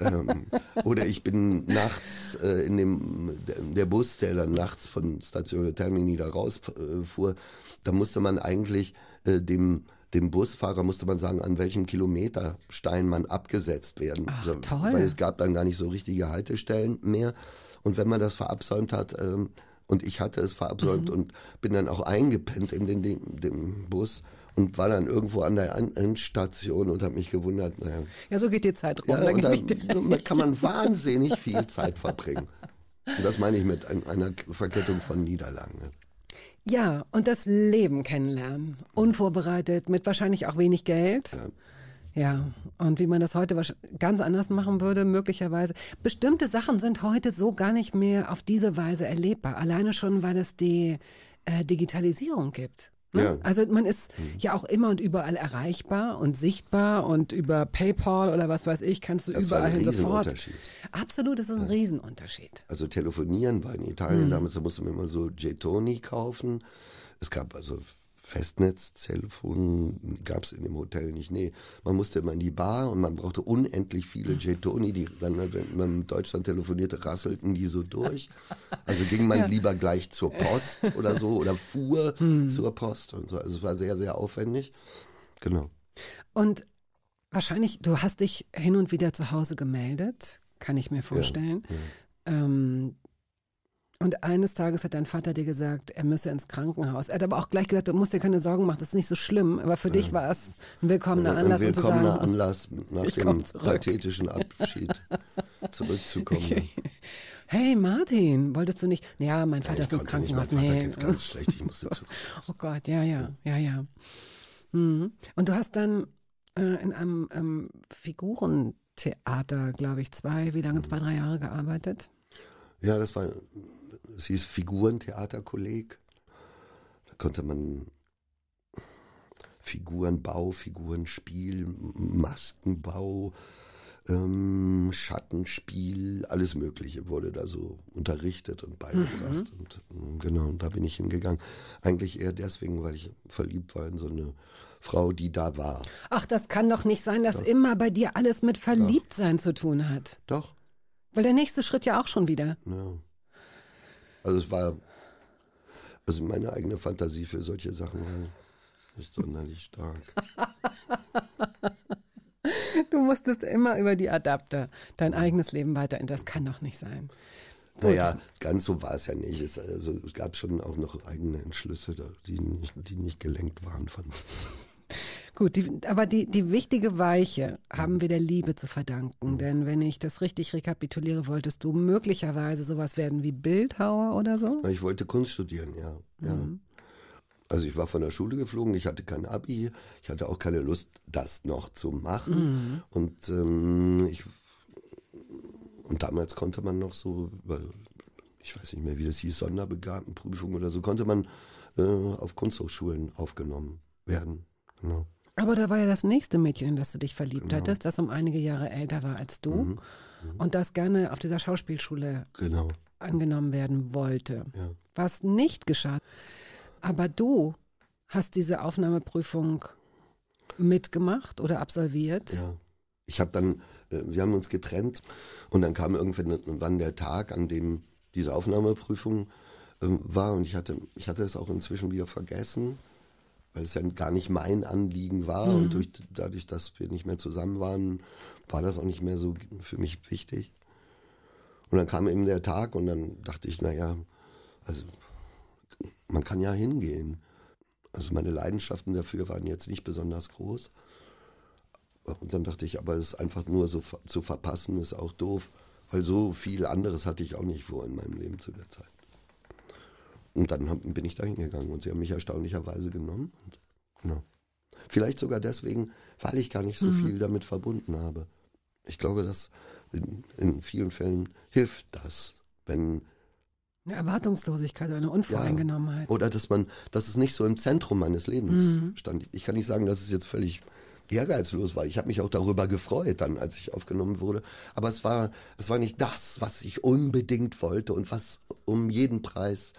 ähm, oder ich bin nachts äh, in dem, der Bus, der dann nachts von Station Termini da rausfuhr, äh, da musste man eigentlich äh, dem dem Busfahrer musste man sagen, an welchem Kilometerstein man abgesetzt werden. Ach, toll. Weil es gab dann gar nicht so richtige Haltestellen mehr. Und wenn man das verabsäumt hat, ähm, und ich hatte es verabsäumt mhm. und bin dann auch eingepennt in den, dem, dem Bus, und war dann irgendwo an der Endstation und habe mich gewundert. Naja. Ja, so geht die Zeit rum. Ja, da kann man wahnsinnig viel Zeit verbringen. Und das meine ich mit einer Verkettung von Niederlagen. Ne? Ja, und das Leben kennenlernen. Unvorbereitet, mit wahrscheinlich auch wenig Geld. Ja. Ja, und wie man das heute ganz anders machen würde, möglicherweise. Bestimmte Sachen sind heute so gar nicht mehr auf diese Weise erlebbar. Alleine schon, weil es die äh, Digitalisierung gibt. Ne? Ja. Also man ist mhm. ja auch immer und überall erreichbar und sichtbar und über PayPal oder was weiß ich kannst du das überall war ein hin sofort. Absolut, das ist ein ja. Riesenunterschied. Also telefonieren war in Italien mhm. damals, da musste man immer so Getoni kaufen. Es gab also Festnetz, Telefon gab es in dem Hotel nicht. Nee, man musste immer in die Bar und man brauchte unendlich viele Jetoni, die dann, ne, wenn man in Deutschland telefonierte, rasselten die so durch. Also ging man ja. lieber gleich zur Post oder so oder fuhr hm. zur Post und so. Also es war sehr, sehr aufwendig. Genau. Und wahrscheinlich, du hast dich hin und wieder zu Hause gemeldet, kann ich mir vorstellen. Ja, ja. Ähm, und eines Tages hat dein Vater dir gesagt, er müsse ins Krankenhaus. Er hat aber auch gleich gesagt, du musst dir keine Sorgen machen, das ist nicht so schlimm. Aber für ja. dich war es ein willkommener also, Anlass. Ein willkommener um sagen, Anlass, nach dem pathetischen Abschied zurückzukommen. Hey Martin, wolltest du nicht? Ja, mein Vater ja, ist ins Krankenhaus. Nicht, mein nee. Vater ganz schlecht, ich musste oh zurück. oh Gott, ja, ja, ja, ja. Mhm. Und du hast dann äh, in einem ähm, Figurentheater, glaube ich, zwei, wie lange, mhm. zwei, drei Jahre gearbeitet? Ja, das war, es hieß Figurentheaterkolleg. Da konnte man Figurenbau, Figurenspiel, Maskenbau, ähm, Schattenspiel, alles Mögliche wurde da so unterrichtet und beigebracht. Mhm. Und äh, genau, und da bin ich hingegangen. Eigentlich eher deswegen, weil ich verliebt war in so eine Frau, die da war. Ach, das kann doch nicht sein, dass doch. immer bei dir alles mit Verliebtsein doch. zu tun hat. Doch. Weil der nächste Schritt ja auch schon wieder. Ja. Also es war, also meine eigene Fantasie für solche Sachen war nicht sonderlich stark. du musstest immer über die Adapter dein eigenes Leben weiterhin. Das kann doch nicht sein. Naja, ganz so war es ja nicht. Es, also, es gab schon auch noch eigene Entschlüsse, die nicht, die nicht gelenkt waren von Gut, die, aber die, die wichtige Weiche mhm. haben wir der Liebe zu verdanken. Mhm. Denn wenn ich das richtig rekapituliere, wolltest du möglicherweise sowas werden wie Bildhauer oder so? Ich wollte Kunst studieren, ja. ja. Mhm. Also ich war von der Schule geflogen, ich hatte kein Abi, ich hatte auch keine Lust, das noch zu machen. Mhm. Und ähm, ich und damals konnte man noch so, ich weiß nicht mehr, wie das hieß, Sonderbegabtenprüfung oder so, konnte man äh, auf Kunsthochschulen aufgenommen werden. Genau. Aber da war ja das nächste Mädchen, in das du dich verliebt genau. hattest, das um einige Jahre älter war als du mhm. Mhm. und das gerne auf dieser Schauspielschule genau. angenommen werden wollte. Ja. Was nicht geschah. Aber du hast diese Aufnahmeprüfung mitgemacht oder absolviert. Ja. Ich habe dann, äh, wir haben uns getrennt und dann kam irgendwann der Tag, an dem diese Aufnahmeprüfung ähm, war und ich hatte, ich hatte es auch inzwischen wieder vergessen weil es ja gar nicht mein Anliegen war mhm. und durch, dadurch, dass wir nicht mehr zusammen waren, war das auch nicht mehr so für mich wichtig. Und dann kam eben der Tag und dann dachte ich, naja, also man kann ja hingehen. Also meine Leidenschaften dafür waren jetzt nicht besonders groß. Und dann dachte ich, aber es einfach nur so zu verpassen, ist auch doof, weil so viel anderes hatte ich auch nicht vor in meinem Leben zu der Zeit. Und dann haben, bin ich da hingegangen und sie haben mich erstaunlicherweise genommen. Und, genau. Vielleicht sogar deswegen, weil ich gar nicht so mhm. viel damit verbunden habe. Ich glaube, dass in, in vielen Fällen hilft das, wenn eine Erwartungslosigkeit oder eine Unvoreingenommenheit. Ja, oder dass man, dass es nicht so im Zentrum meines Lebens mhm. stand. Ich kann nicht sagen, dass es jetzt völlig ehrgeizlos war. Ich habe mich auch darüber gefreut dann, als ich aufgenommen wurde. Aber es war, es war nicht das, was ich unbedingt wollte und was um jeden Preis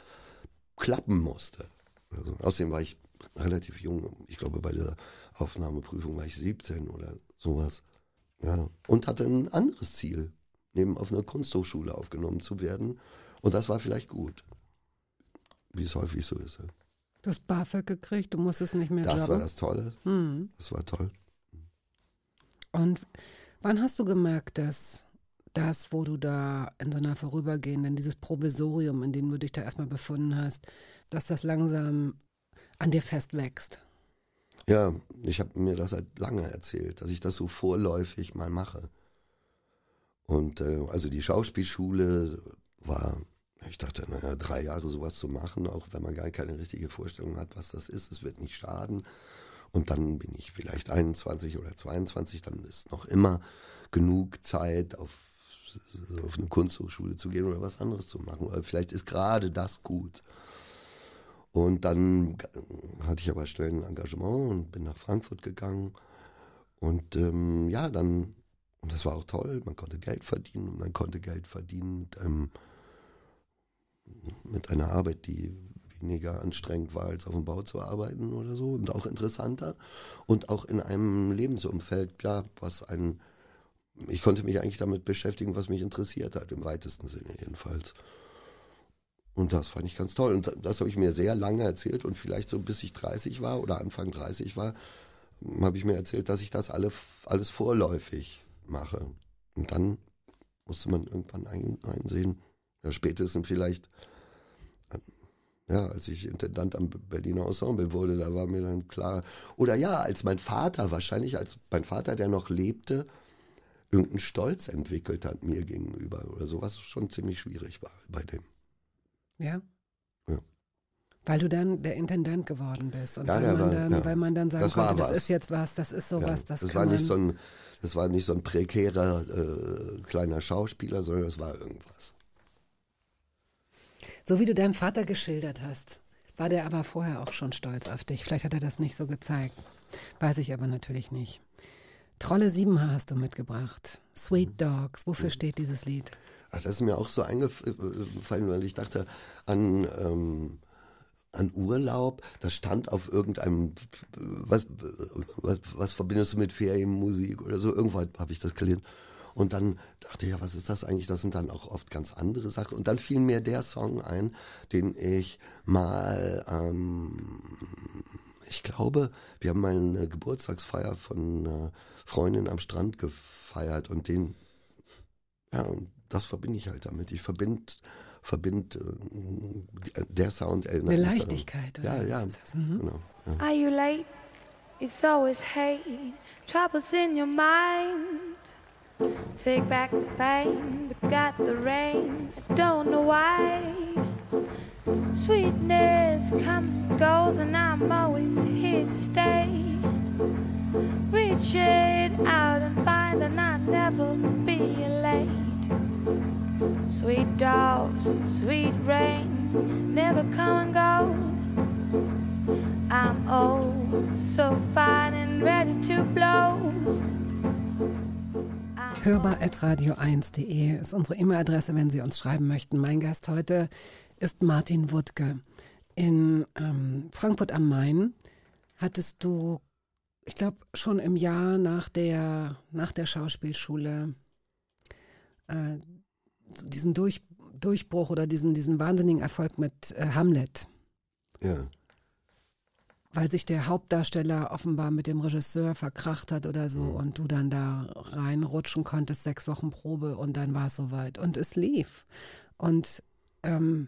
klappen musste. Also, außerdem war ich relativ jung. Ich glaube, bei der Aufnahmeprüfung war ich 17 oder sowas. Ja. Und hatte ein anderes Ziel, neben auf einer Kunsthochschule aufgenommen zu werden. Und das war vielleicht gut, wie es häufig so ist. Du hast BAföG gekriegt, du musstest nicht mehr Das jobben. war das Tolle. Mhm. Das war toll. Und wann hast du gemerkt, dass das, wo du da in so einer vorübergehenden, dieses Provisorium, in dem du dich da erstmal befunden hast, dass das langsam an dir festwächst. Ja, ich habe mir das seit halt lange erzählt, dass ich das so vorläufig mal mache. Und äh, also die Schauspielschule war, ich dachte, naja, drei Jahre sowas zu machen, auch wenn man gar keine richtige Vorstellung hat, was das ist, es wird nicht schaden. Und dann bin ich vielleicht 21 oder 22, dann ist noch immer genug Zeit auf auf eine Kunsthochschule zu gehen oder was anderes zu machen. Oder vielleicht ist gerade das gut. Und dann hatte ich aber schnell ein Engagement und bin nach Frankfurt gegangen. Und ähm, ja, dann, und das war auch toll, man konnte Geld verdienen und man konnte Geld verdienen mit, einem, ähm, mit einer Arbeit, die weniger anstrengend war, als auf dem Bau zu arbeiten oder so und auch interessanter und auch in einem Lebensumfeld, klar, was einen ich konnte mich eigentlich damit beschäftigen, was mich interessiert hat, im weitesten Sinne jedenfalls. Und das fand ich ganz toll. Und das habe ich mir sehr lange erzählt. Und vielleicht so bis ich 30 war oder Anfang 30 war, hm, habe ich mir erzählt, dass ich das alle, alles vorläufig mache. Und dann musste man irgendwann einsehen, ja, spätestens vielleicht, äh, ja, als ich Intendant am Berliner Ensemble wurde, da war mir dann klar, oder ja, als mein Vater, wahrscheinlich als mein Vater, der noch lebte, irgendeinen Stolz entwickelt hat mir gegenüber oder sowas schon ziemlich schwierig war bei dem. Ja. ja. Weil du dann der Intendant geworden bist und ja, weil, man war, dann, ja. weil man dann sagen das konnte, das ist jetzt was, das ist sowas, das, das war nicht so ein, Das war nicht so ein prekärer äh, kleiner Schauspieler, sondern es war irgendwas. So wie du deinen Vater geschildert hast, war der aber vorher auch schon stolz auf dich. Vielleicht hat er das nicht so gezeigt. Weiß ich aber natürlich nicht. Trolle 7 hast du mitgebracht. Sweet mhm. Dogs, wofür mhm. steht dieses Lied? Ach, das ist mir auch so eingefallen, äh, weil ich dachte an, ähm, an Urlaub. Das stand auf irgendeinem, was, was, was verbindest du mit Ferienmusik oder so, irgendwo habe ich das gelesen. Und dann dachte ich, ja, was ist das eigentlich? Das sind dann auch oft ganz andere Sachen. Und dann fiel mir der Song ein, den ich mal, ähm, ich glaube, wir haben mal eine Geburtstagsfeier von äh, Freundin am Strand gefeiert und den, ja, und das verbinde ich halt damit. Ich verbinde verbind, äh, der Sound erinnert Eine Leichtigkeit, mich daran. oder? Ja, ja. Das, mhm. genau, ja. Are you late? It's always hate, troubles in your mind. Take back the pain, but got the rain. I don't know why. Sweetness comes and goes, and I'm always here to stay. Reach it out and find that I'll never be late. Sweet doves, sweet rain, never come and go. I'm old, oh so fine and ready to blow. Hörbar.radio1.de ist unsere E-Mail-Adresse, wenn Sie uns schreiben möchten. Mein Gast heute ist Martin Wuttke. In ähm, Frankfurt am Main hattest du ich glaube, schon im Jahr nach der, nach der Schauspielschule äh, diesen Durch, Durchbruch oder diesen, diesen wahnsinnigen Erfolg mit äh, Hamlet. Ja. Weil sich der Hauptdarsteller offenbar mit dem Regisseur verkracht hat oder so mhm. und du dann da reinrutschen konntest, sechs Wochen Probe und dann war es soweit. Und es lief. Und ähm,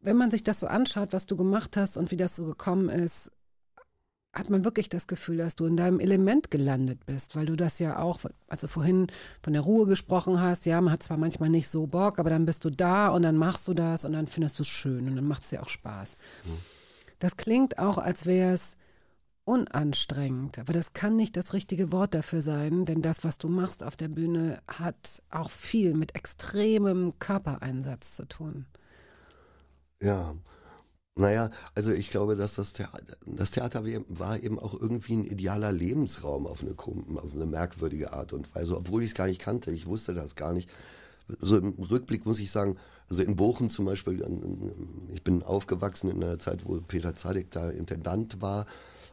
wenn man sich das so anschaut, was du gemacht hast und wie das so gekommen ist, hat man wirklich das Gefühl, dass du in deinem Element gelandet bist, weil du das ja auch, also vorhin von der Ruhe gesprochen hast, ja, man hat zwar manchmal nicht so Bock, aber dann bist du da und dann machst du das und dann findest du es schön und dann macht es dir auch Spaß. Mhm. Das klingt auch, als wäre es unanstrengend, aber das kann nicht das richtige Wort dafür sein, denn das, was du machst auf der Bühne, hat auch viel mit extremem Körpereinsatz zu tun. Ja, naja, also ich glaube, dass das Theater, das Theater war eben auch irgendwie ein idealer Lebensraum auf eine, auf eine merkwürdige Art und Weise, obwohl ich es gar nicht kannte, ich wusste das gar nicht. So im Rückblick muss ich sagen, also in Bochum zum Beispiel, ich bin aufgewachsen in einer Zeit, wo Peter Zadek da Intendant war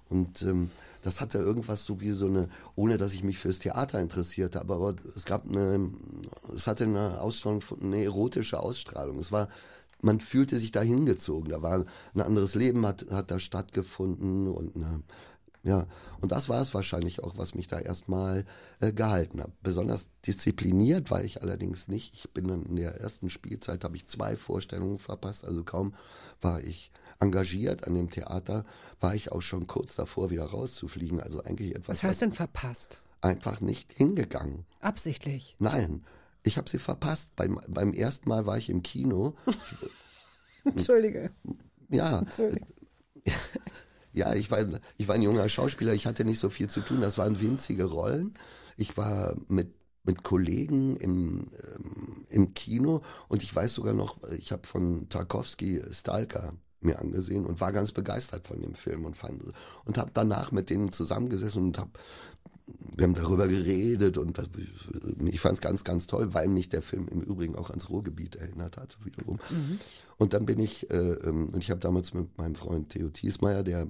und ähm, das hatte irgendwas so wie so eine, ohne dass ich mich fürs Theater interessierte, aber, aber es gab eine, es hatte eine Ausstrahlung, eine erotische Ausstrahlung. Es war man fühlte sich da hingezogen. Da war ein anderes Leben, hat, hat da stattgefunden und eine, ja, und das war es wahrscheinlich auch, was mich da erstmal äh, gehalten hat. Besonders diszipliniert war ich allerdings nicht. Ich bin dann in der ersten Spielzeit, habe ich zwei Vorstellungen verpasst, also kaum war ich engagiert an dem Theater, war ich auch schon kurz davor, wieder rauszufliegen. Also eigentlich etwas. Was heißt denn verpasst? Einfach nicht hingegangen. Absichtlich? Nein. Ich habe sie verpasst. Beim, beim ersten Mal war ich im Kino. Entschuldige. Ja. Entschuldige. Ja, ich war, ich war ein junger Schauspieler, ich hatte nicht so viel zu tun, das waren winzige Rollen. Ich war mit, mit Kollegen im, ähm, im Kino und ich weiß sogar noch, ich habe von Tarkovsky Stalker mir angesehen und war ganz begeistert von dem Film und fand und habe danach mit denen zusammengesessen und habe wir haben darüber geredet und das, ich fand es ganz, ganz toll, weil mich der Film im Übrigen auch ans Ruhrgebiet erinnert hat, wiederum. Mhm. Und dann bin ich, äh, ähm, und ich habe damals mit meinem Freund Theo Thiesmeier, der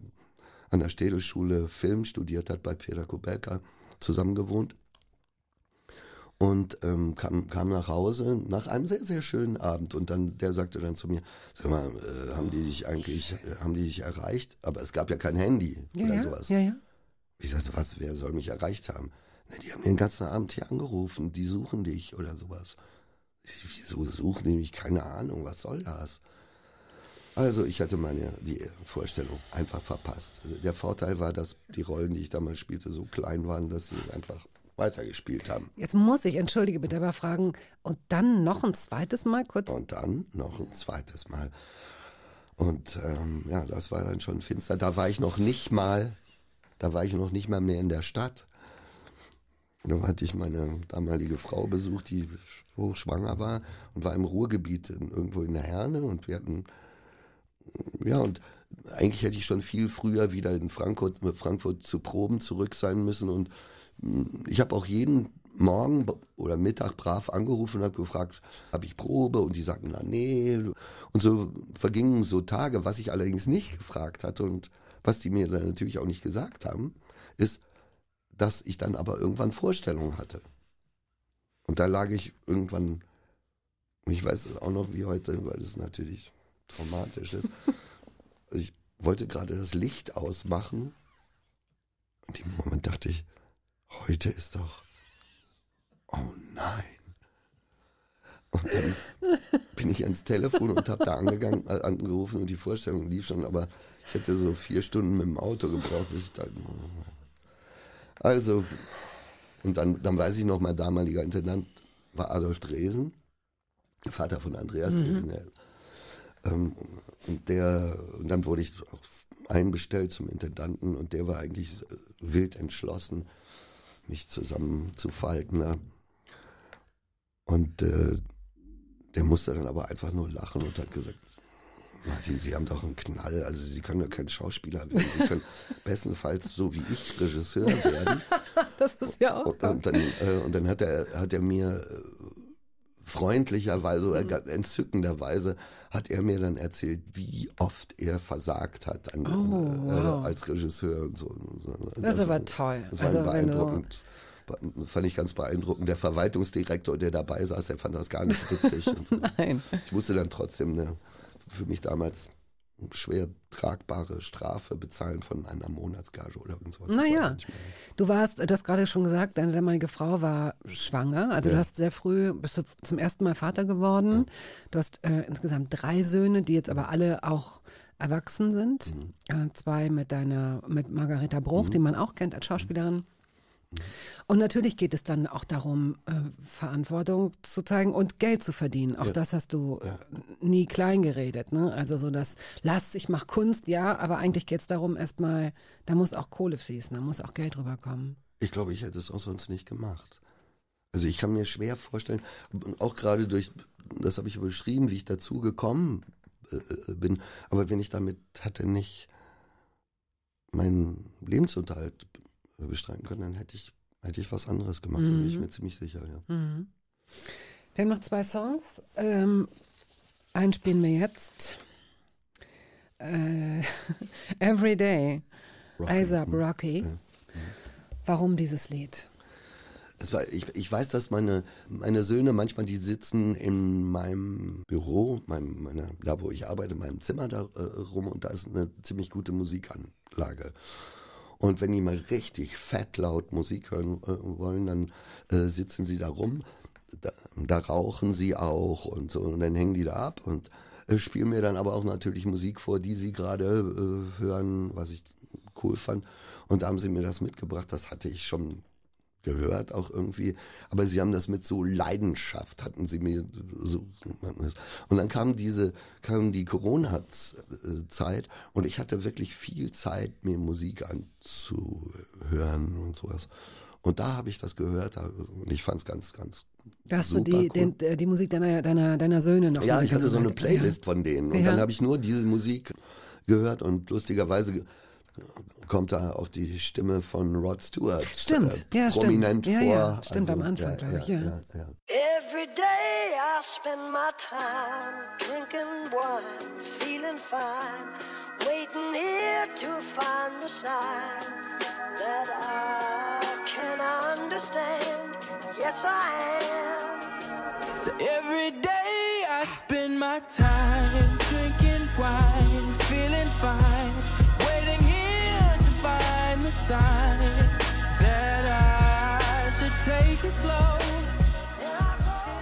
an der Städelschule Film studiert hat, bei Peter Kubelka zusammengewohnt und ähm, kam, kam nach Hause nach einem sehr, sehr schönen Abend. Und dann, der sagte dann zu mir, sag mal, äh, haben die dich eigentlich, äh, haben die dich erreicht? Aber es gab ja kein Handy ja, oder ja, sowas. Ja, ja. Ich sagte, was, wer soll mich erreicht haben? Na, die haben den ganzen Abend hier angerufen, die suchen dich oder sowas. Ich, wieso suchen die mich? Keine Ahnung, was soll das? Also ich hatte meine die Vorstellung einfach verpasst. Also, der Vorteil war, dass die Rollen, die ich damals spielte, so klein waren, dass sie einfach weitergespielt haben. Jetzt muss ich, entschuldige bitte, aber fragen, und dann noch ein zweites Mal kurz? Und dann noch ein zweites Mal. Und ähm, ja, das war dann schon finster. Da war ich noch nicht mal da war ich noch nicht mal mehr in der Stadt. Da hatte ich meine damalige Frau besucht, die hochschwanger war und war im Ruhrgebiet irgendwo in der Herne und wir hatten, ja, und eigentlich hätte ich schon viel früher wieder in Frankfurt, mit Frankfurt zu Proben zurück sein müssen und hm, ich habe auch jeden Morgen oder Mittag brav angerufen und habe gefragt, habe ich Probe? Und die sagten, na nee. Und so vergingen so Tage, was ich allerdings nicht gefragt hatte und was die mir dann natürlich auch nicht gesagt haben, ist, dass ich dann aber irgendwann Vorstellungen hatte. Und da lag ich irgendwann, ich weiß es auch noch wie heute, weil es natürlich traumatisch ist. ich wollte gerade das Licht ausmachen. Und im Moment dachte ich, heute ist doch, oh nein. Und dann bin ich ans Telefon und habe da angegangen, äh, angerufen und die Vorstellung lief schon, aber ich hätte so vier Stunden mit dem Auto gebraucht, bis ich da. Also, und dann, dann weiß ich noch, mein damaliger Intendant war Adolf Dresen, Vater von Andreas mhm. Dresen. Ähm, und, der, und dann wurde ich auch einbestellt zum Intendanten und der war eigentlich äh, wild entschlossen, mich zusammenzufalten. Ne? Und äh, der musste dann aber einfach nur lachen und hat gesagt, Martin, Sie haben doch einen Knall. Also Sie können ja kein Schauspieler werden. Sie können bestenfalls so wie ich Regisseur werden. das ist ja auch. Und, und dann, äh, und dann hat er, hat er mir äh, freundlicherweise oder mhm. entzückenderweise hat er mir dann erzählt, wie oft er versagt hat an, oh, äh, wow. als Regisseur und so. Das, das war toll. Das war also, beeindruckend fand ich ganz beeindruckend. Der Verwaltungsdirektor, der dabei saß, der fand das gar nicht witzig. So. Nein. Ich musste dann trotzdem eine für mich damals eine schwer tragbare Strafe bezahlen von einer Monatsgage oder irgend sowas. Naja, du warst, du hast gerade schon gesagt, deine damalige Frau war schwanger. Also ja. du hast sehr früh, bist du zum ersten Mal Vater geworden. Ja. Du hast äh, insgesamt drei Söhne, die jetzt aber alle auch erwachsen sind. Mhm. Äh, zwei mit deiner, mit Margareta Bruch, mhm. die man auch kennt als Schauspielerin. Und natürlich geht es dann auch darum, äh, Verantwortung zu zeigen und Geld zu verdienen. Auch ja. das hast du ja. Äh, nie klein geredet. Ne? Also so das, lass, ich mach Kunst, ja, aber eigentlich geht es darum, erstmal, da muss auch Kohle fließen, da muss auch Geld rüberkommen. Ich glaube, ich hätte es auch sonst nicht gemacht. Also ich kann mir schwer vorstellen, auch gerade durch, das habe ich beschrieben, wie ich dazu gekommen äh, äh, bin, aber wenn ich damit hatte nicht meinen Lebensunterhalt äh, bestreiten können, dann hätte ich, hätte ich was anderes gemacht, mhm. da bin ich mhm. mir ziemlich sicher, ja. Mhm. Wir haben noch zwei Songs. Ähm, einen spielen wir jetzt. Äh, Every Day. Rocky. ASAP Rocky. Ja. Warum dieses Lied? War, ich, ich, weiß, dass meine, meine Söhne manchmal, die sitzen in meinem Büro, meinem, meiner, da wo ich arbeite, in meinem Zimmer da äh, rum und da ist eine ziemlich gute Musikanlage. Und wenn die mal richtig fett laut Musik hören äh, wollen, dann äh, sitzen sie da rum, da, da, rauchen sie auch und so. Und dann hängen die da ab und äh, spielen mir dann aber auch natürlich Musik vor, die sie gerade äh, hören, was ich cool fand. Und da haben sie mir das mitgebracht. Das hatte ich schon gehört, auch irgendwie. Aber sie haben das mit so Leidenschaft, hatten sie mir so. Und dann kam diese, kam die Corona-Zeit und ich hatte wirklich viel Zeit, mir Musik anzuhören und sowas. Und da habe ich das gehört und ich fand es ganz, ganz. Da hast du die, cool. den, äh, die Musik deiner, deiner, deiner Söhne noch? Ja, ich hatte so eine Playlist ja. von denen. Und ja. dann habe ich nur diese Musik gehört und lustigerweise kommt da auch die Stimme von Rod Stewart stimmt. Äh, ja, prominent stimmt. vor. Ja, ja. Also, stimmt also, am Anfang, glaube ich. Ja, Every day I spend my time drinking wine, feeling fine, waiting here to find the sign that I can understand. Yes, I am. So every day I spend my time drinking wine.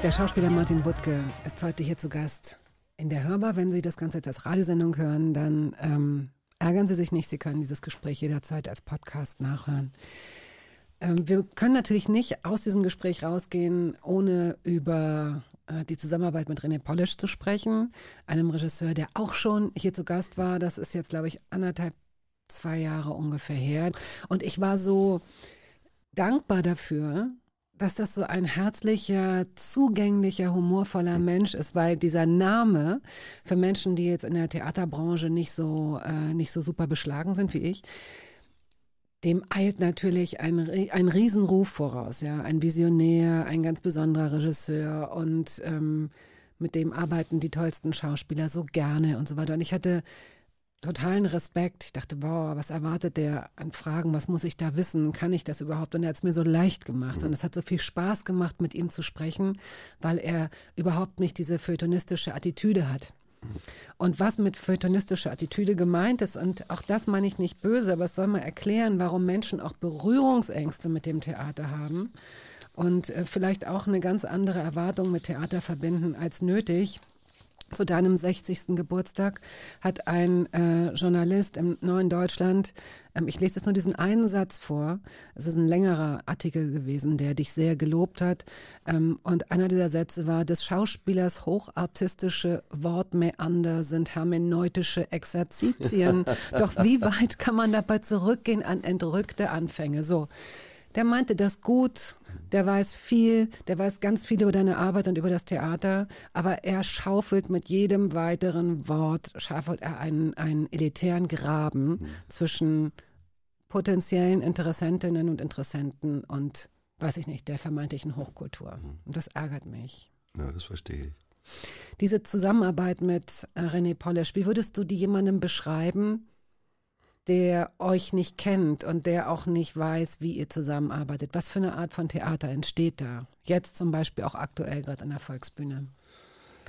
Der Schauspieler Martin Wuttke ist heute hier zu Gast in der Hörbar. Wenn Sie das Ganze jetzt als Radiosendung hören, dann ähm, ärgern Sie sich nicht. Sie können dieses Gespräch jederzeit als Podcast nachhören. Ähm, wir können natürlich nicht aus diesem Gespräch rausgehen, ohne über äh, die Zusammenarbeit mit René Polish zu sprechen, einem Regisseur, der auch schon hier zu Gast war. Das ist jetzt, glaube ich, anderthalb zwei Jahre ungefähr her. Und ich war so dankbar dafür, dass das so ein herzlicher, zugänglicher, humorvoller hm. Mensch ist, weil dieser Name für Menschen, die jetzt in der Theaterbranche nicht so, äh, nicht so super beschlagen sind wie ich, dem eilt natürlich ein, ein Riesenruf voraus, ja, ein Visionär, ein ganz besonderer Regisseur und ähm, mit dem arbeiten die tollsten Schauspieler so gerne und so weiter. Und ich hatte totalen Respekt. Ich dachte, boah, was erwartet der an Fragen? Was muss ich da wissen? Kann ich das überhaupt? Und er hat es mir so leicht gemacht. Mhm. Und es hat so viel Spaß gemacht, mit ihm zu sprechen, weil er überhaupt nicht diese feuilletonistische Attitüde hat. Mhm. Und was mit feuilletonistischer Attitüde gemeint ist, und auch das meine ich nicht böse, aber es soll mal erklären, warum Menschen auch Berührungsängste mit dem Theater haben und äh, vielleicht auch eine ganz andere Erwartung mit Theater verbinden als nötig zu deinem 60. Geburtstag hat ein äh, Journalist im Neuen Deutschland, ähm, ich lese jetzt nur diesen einen Satz vor, es ist ein längerer Artikel gewesen, der dich sehr gelobt hat. Ähm, und einer dieser Sätze war, des Schauspielers hochartistische Wortmeander sind hermeneutische Exerzitien. Doch wie weit kann man dabei zurückgehen an entrückte Anfänge? So der meinte das gut, der weiß viel, der weiß ganz viel über deine Arbeit und über das Theater, aber er schaufelt mit jedem weiteren Wort, schaufelt er einen, einen elitären Graben hm. zwischen potenziellen Interessentinnen und Interessenten und, weiß ich nicht, der vermeintlichen Hochkultur. Hm. Und das ärgert mich. Ja, das verstehe ich. Diese Zusammenarbeit mit äh, René Polesch, wie würdest du die jemandem beschreiben, der euch nicht kennt und der auch nicht weiß, wie ihr zusammenarbeitet? Was für eine Art von Theater entsteht da? Jetzt zum Beispiel auch aktuell gerade an der Volksbühne.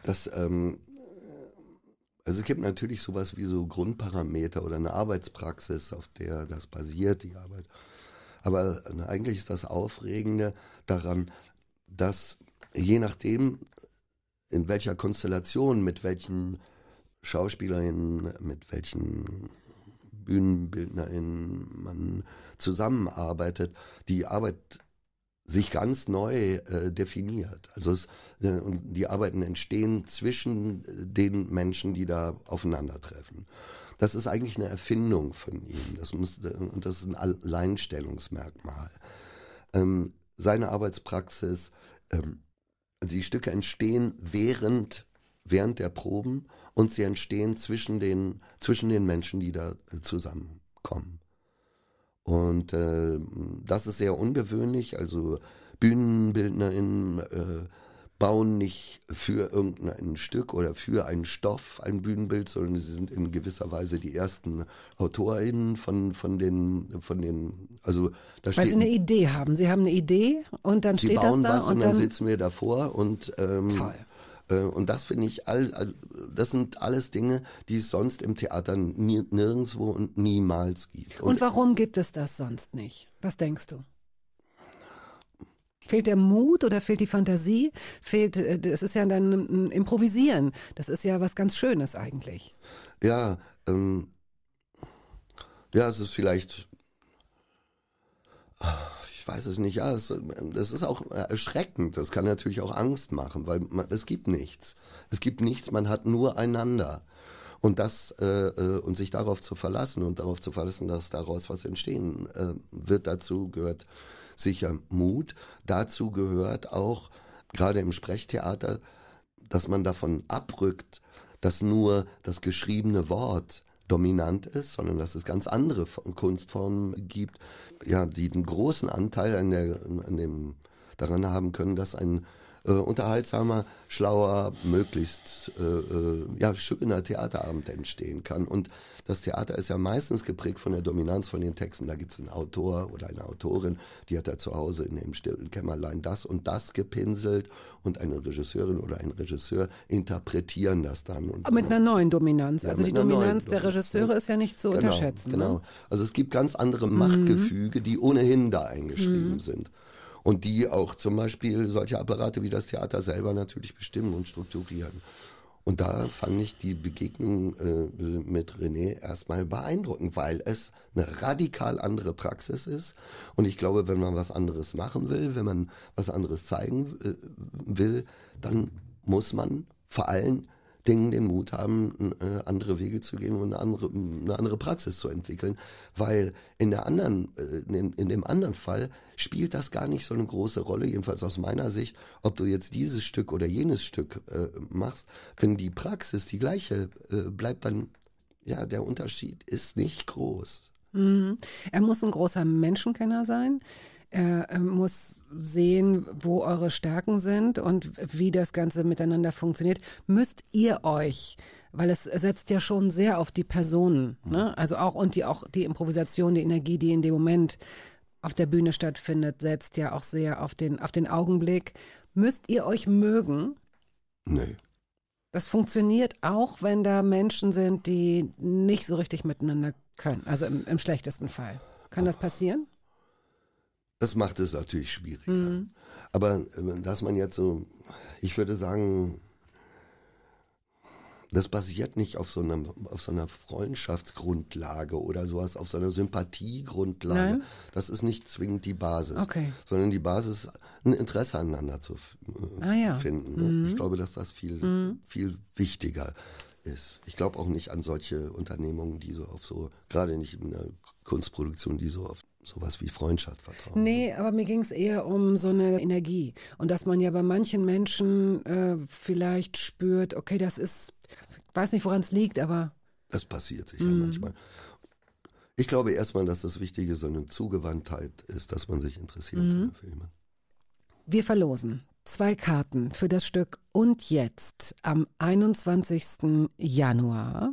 Das, ähm, also es gibt natürlich sowas wie so Grundparameter oder eine Arbeitspraxis, auf der das basiert, die Arbeit. Aber äh, eigentlich ist das Aufregende daran, dass je nachdem, in welcher Konstellation, mit welchen Schauspielerinnen, mit welchen BühnenbildnerInnen man zusammenarbeitet, die Arbeit sich ganz neu äh, definiert. Also es, äh, die Arbeiten entstehen zwischen äh, den Menschen, die da aufeinandertreffen. Das ist eigentlich eine Erfindung von ihm. Das muss, äh, und das ist ein Alleinstellungsmerkmal. Ähm, seine Arbeitspraxis, ähm, die Stücke entstehen während, während der Proben und sie entstehen zwischen den, zwischen den Menschen, die da äh, zusammenkommen. Und äh, das ist sehr ungewöhnlich. Also BühnenbildnerInnen äh, bauen nicht für irgendein Stück oder für einen Stoff ein Bühnenbild, sondern sie sind in gewisser Weise die ersten AutorInnen von, von den, von den, also da steht. Weil sie eine Idee haben. Sie haben eine Idee und dann steht das da. und dann, dann sitzen wir davor und ähm, Toll. Äh, und das finde ich, all, das sind alles Dinge, die es sonst im Theater nirgendwo und niemals gibt. Und, und warum gibt es das sonst nicht? Was denkst du? Fehlt der Mut oder fehlt die Fantasie? Fehlt, äh, das ist ja dann hm, Improvisieren. Das ist ja was ganz Schönes eigentlich. Ja, ähm, ja, es ist vielleicht ich weiß es nicht, ja, es, ähm, das ist auch äh, erschreckend, das kann natürlich auch Angst machen, weil man, es gibt nichts. Es gibt nichts, man hat nur einander. Und das äh, äh, und sich darauf zu verlassen und darauf zu verlassen, dass daraus was entstehen äh, wird, dazu gehört sicher Mut. Dazu gehört auch gerade im Sprechtheater, dass man davon abrückt, dass nur das geschriebene Wort dominant ist, sondern dass es ganz andere Kunstformen gibt, ja, die einen großen Anteil an, der, an dem, daran haben können, dass ein äh, unterhaltsamer, schlauer, möglichst äh, äh, ja, schöner Theaterabend entstehen kann. Und das Theater ist ja meistens geprägt von der Dominanz von den Texten. Da gibt es einen Autor oder eine Autorin, die hat da zu Hause in dem stillen Kämmerlein das und das gepinselt und eine Regisseurin oder ein Regisseur interpretieren das dann. Und ah, mit einer neuen Dominanz. Ja, also die Dominanz der Regisseure ja. ist ja nicht zu genau, unterschätzen. Ne? Genau. Ne? Also es gibt ganz andere Machtgefüge, mhm. die ohnehin da eingeschrieben mhm. sind und die auch zum Beispiel solche Apparate wie das Theater selber natürlich bestimmen und strukturieren. Und da fand ich die Begegnung äh, mit René erstmal beeindruckend, weil es eine radikal andere Praxis ist. Und ich glaube, wenn man was anderes machen will, wenn man was anderes zeigen äh, will, dann muss man vor allem Dingen den Mut haben, äh, andere Wege zu gehen und eine andere, eine andere Praxis zu entwickeln. Weil in, der anderen, äh, in dem anderen Fall spielt das gar nicht so eine große Rolle, jedenfalls aus meiner Sicht, ob du jetzt dieses Stück oder jenes Stück äh, machst. Wenn die Praxis die gleiche bleibt, dann ja, der Unterschied ist nicht groß. Mhm. Er muss ein großer Menschenkenner sein. Äh, äh, muss sehen, wo eure Stärken sind und wie das Ganze miteinander funktioniert. Müsst ihr euch, weil es setzt ja schon sehr auf die Personen, mhm. ne? also auch und die auch die Improvisation, die Energie, die in dem Moment auf der Bühne stattfindet, setzt ja auch sehr auf den auf den Augenblick. Müsst ihr euch mögen? Nee. Das funktioniert auch, wenn da Menschen sind, die nicht so richtig miteinander können. Also im, im schlechtesten Fall. Kann das passieren? Das macht es natürlich schwieriger. Mhm. Aber ähm, dass man jetzt so, ich würde sagen, das basiert nicht auf so, einer, auf so einer Freundschaftsgrundlage oder sowas, auf so einer Sympathiegrundlage. Nein. Das ist nicht zwingend die Basis, okay. sondern die Basis, ein Interesse aneinander zu äh, ah, ja. finden. Ne? Mhm. Ich glaube, dass das viel, mhm. viel wichtiger ist. Ich glaube auch nicht an solche Unternehmungen, die so auf so, gerade nicht in der Kunstproduktion, die so auf sowas wie Freundschaft, Vertrauen. Nee, aber mir ging es eher um so eine Energie. Und dass man ja bei manchen Menschen äh, vielleicht spürt, okay, das ist, ich weiß nicht, woran es liegt, aber. Das passiert sich ja mhm. manchmal. Ich glaube erstmal, dass das Wichtige so eine Zugewandtheit ist, dass man sich interessiert mhm. für jemanden. Wir verlosen zwei Karten für das Stück Und jetzt am 21. Januar.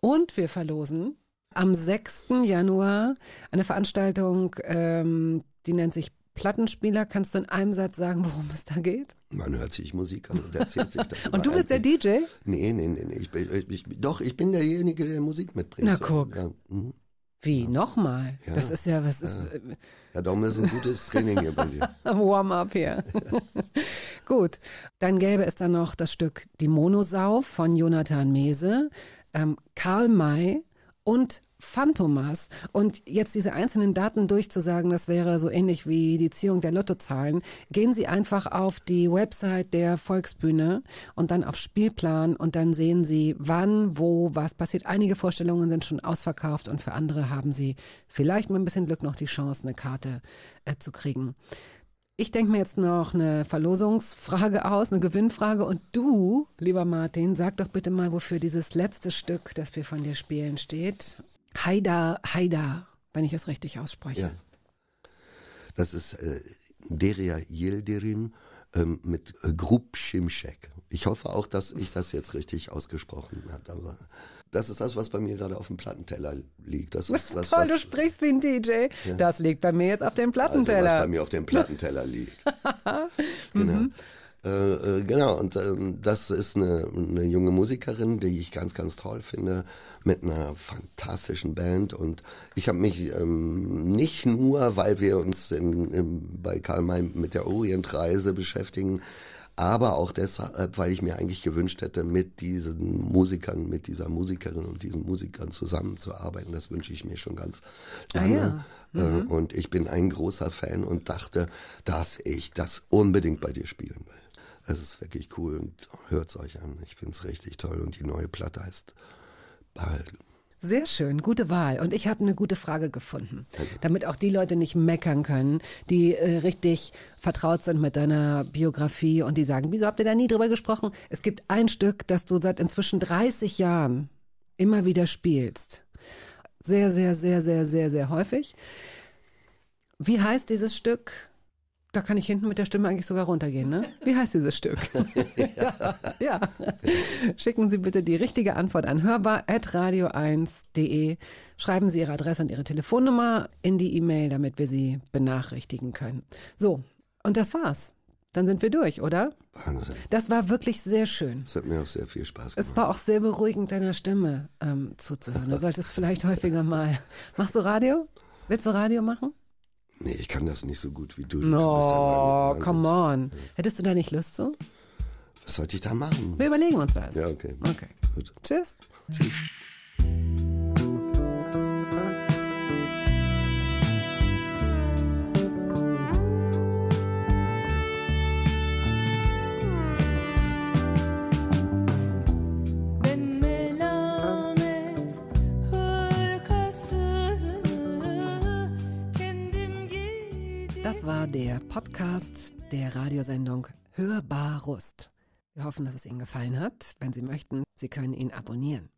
Und wir verlosen am 6. Januar eine Veranstaltung, ähm, die nennt sich Plattenspieler, kannst du in einem Satz sagen, worum es da geht? Man hört sich Musik an und erzählt sich darüber. und du bist der DJ? Nee, nee, nee. nee. Ich, ich, doch, ich bin derjenige, der Musik mitbringt. Na guck. Ja. Mhm. Wie, ja. nochmal? Ja. Das ist ja, was ist... Äh, ja, ja Dom ist ein gutes Training hier bei dir. Warm-up hier. Gut, dann gäbe es dann noch das Stück Die Monosau von Jonathan Mese. Ähm, Karl May und Phantomas. Und jetzt diese einzelnen Daten durchzusagen, das wäre so ähnlich wie die Ziehung der Lottozahlen. Gehen Sie einfach auf die Website der Volksbühne und dann auf Spielplan und dann sehen Sie, wann, wo, was passiert. Einige Vorstellungen sind schon ausverkauft und für andere haben Sie vielleicht mit ein bisschen Glück noch die Chance, eine Karte äh, zu kriegen. Ich denke mir jetzt noch eine Verlosungsfrage aus, eine Gewinnfrage. Und du, lieber Martin, sag doch bitte mal, wofür dieses letzte Stück, das wir von dir spielen, steht. Haida, Haida, wenn ich es richtig ausspreche. Ja. Das ist äh, Deria Yildirim ähm, mit Grub Shimshek. Ich hoffe auch, dass ich das jetzt richtig ausgesprochen habe das ist das, was bei mir gerade auf dem Plattenteller liegt. Das ist das, toll, was, du sprichst wie ein DJ. Ja. Das liegt bei mir jetzt auf dem Plattenteller. Also, was bei mir auf dem Plattenteller liegt. Mhm. genau. Mhm. Äh, äh, genau, und äh, das ist eine, eine, junge Musikerin, die ich ganz, ganz toll finde, mit einer fantastischen Band. Und ich habe mich ähm, nicht nur, weil wir uns in, in, bei Karl May mit der Orientreise beschäftigen, aber auch deshalb, weil ich mir eigentlich gewünscht hätte, mit diesen Musikern, mit dieser Musikerin und diesen Musikern zusammenzuarbeiten. Das wünsche ich mir schon ganz ah lange. Ah ja. Äh, mhm. Und ich bin ein großer Fan und dachte, dass ich das unbedingt bei dir spielen will. Es ist wirklich cool und hört es euch an. Ich finde es richtig toll und die neue Platte heißt Bald. Sehr schön, gute Wahl. Und ich habe eine gute Frage gefunden, damit auch die Leute nicht meckern können, die äh, richtig vertraut sind mit deiner Biografie und die sagen, wieso habt ihr da nie drüber gesprochen? Es gibt ein Stück, das du seit inzwischen 30 Jahren immer wieder spielst. Sehr, sehr, sehr, sehr, sehr, sehr häufig. Wie heißt dieses Stück? Da kann ich hinten mit der Stimme eigentlich sogar runtergehen, ne? Wie heißt dieses Stück? ja. ja. Schicken Sie bitte die richtige Antwort an hörbar.radio1.de. Schreiben Sie Ihre Adresse und Ihre Telefonnummer in die E-Mail, damit wir Sie benachrichtigen können. So, und das war's. Dann sind wir durch, oder? Wahnsinn. Das war wirklich sehr schön. Es hat mir auch sehr viel Spaß gemacht. Es war auch sehr beruhigend, deiner Stimme ähm, zuzuhören. Du solltest vielleicht häufiger mal. Machst du Radio? Willst du Radio machen? Nee, ich kann das nicht so gut wie du. du come on. Ja. Hättest du da nicht Lust zu? Was sollte ich da machen? Wir überlegen uns was. Ja, okay. Okay. Gut. Tschüss. Tschüss. Das war der Podcast der Radiosendung Hörbar Rust. Wir hoffen, dass es Ihnen gefallen hat. Wenn Sie möchten, Sie können ihn abonnieren.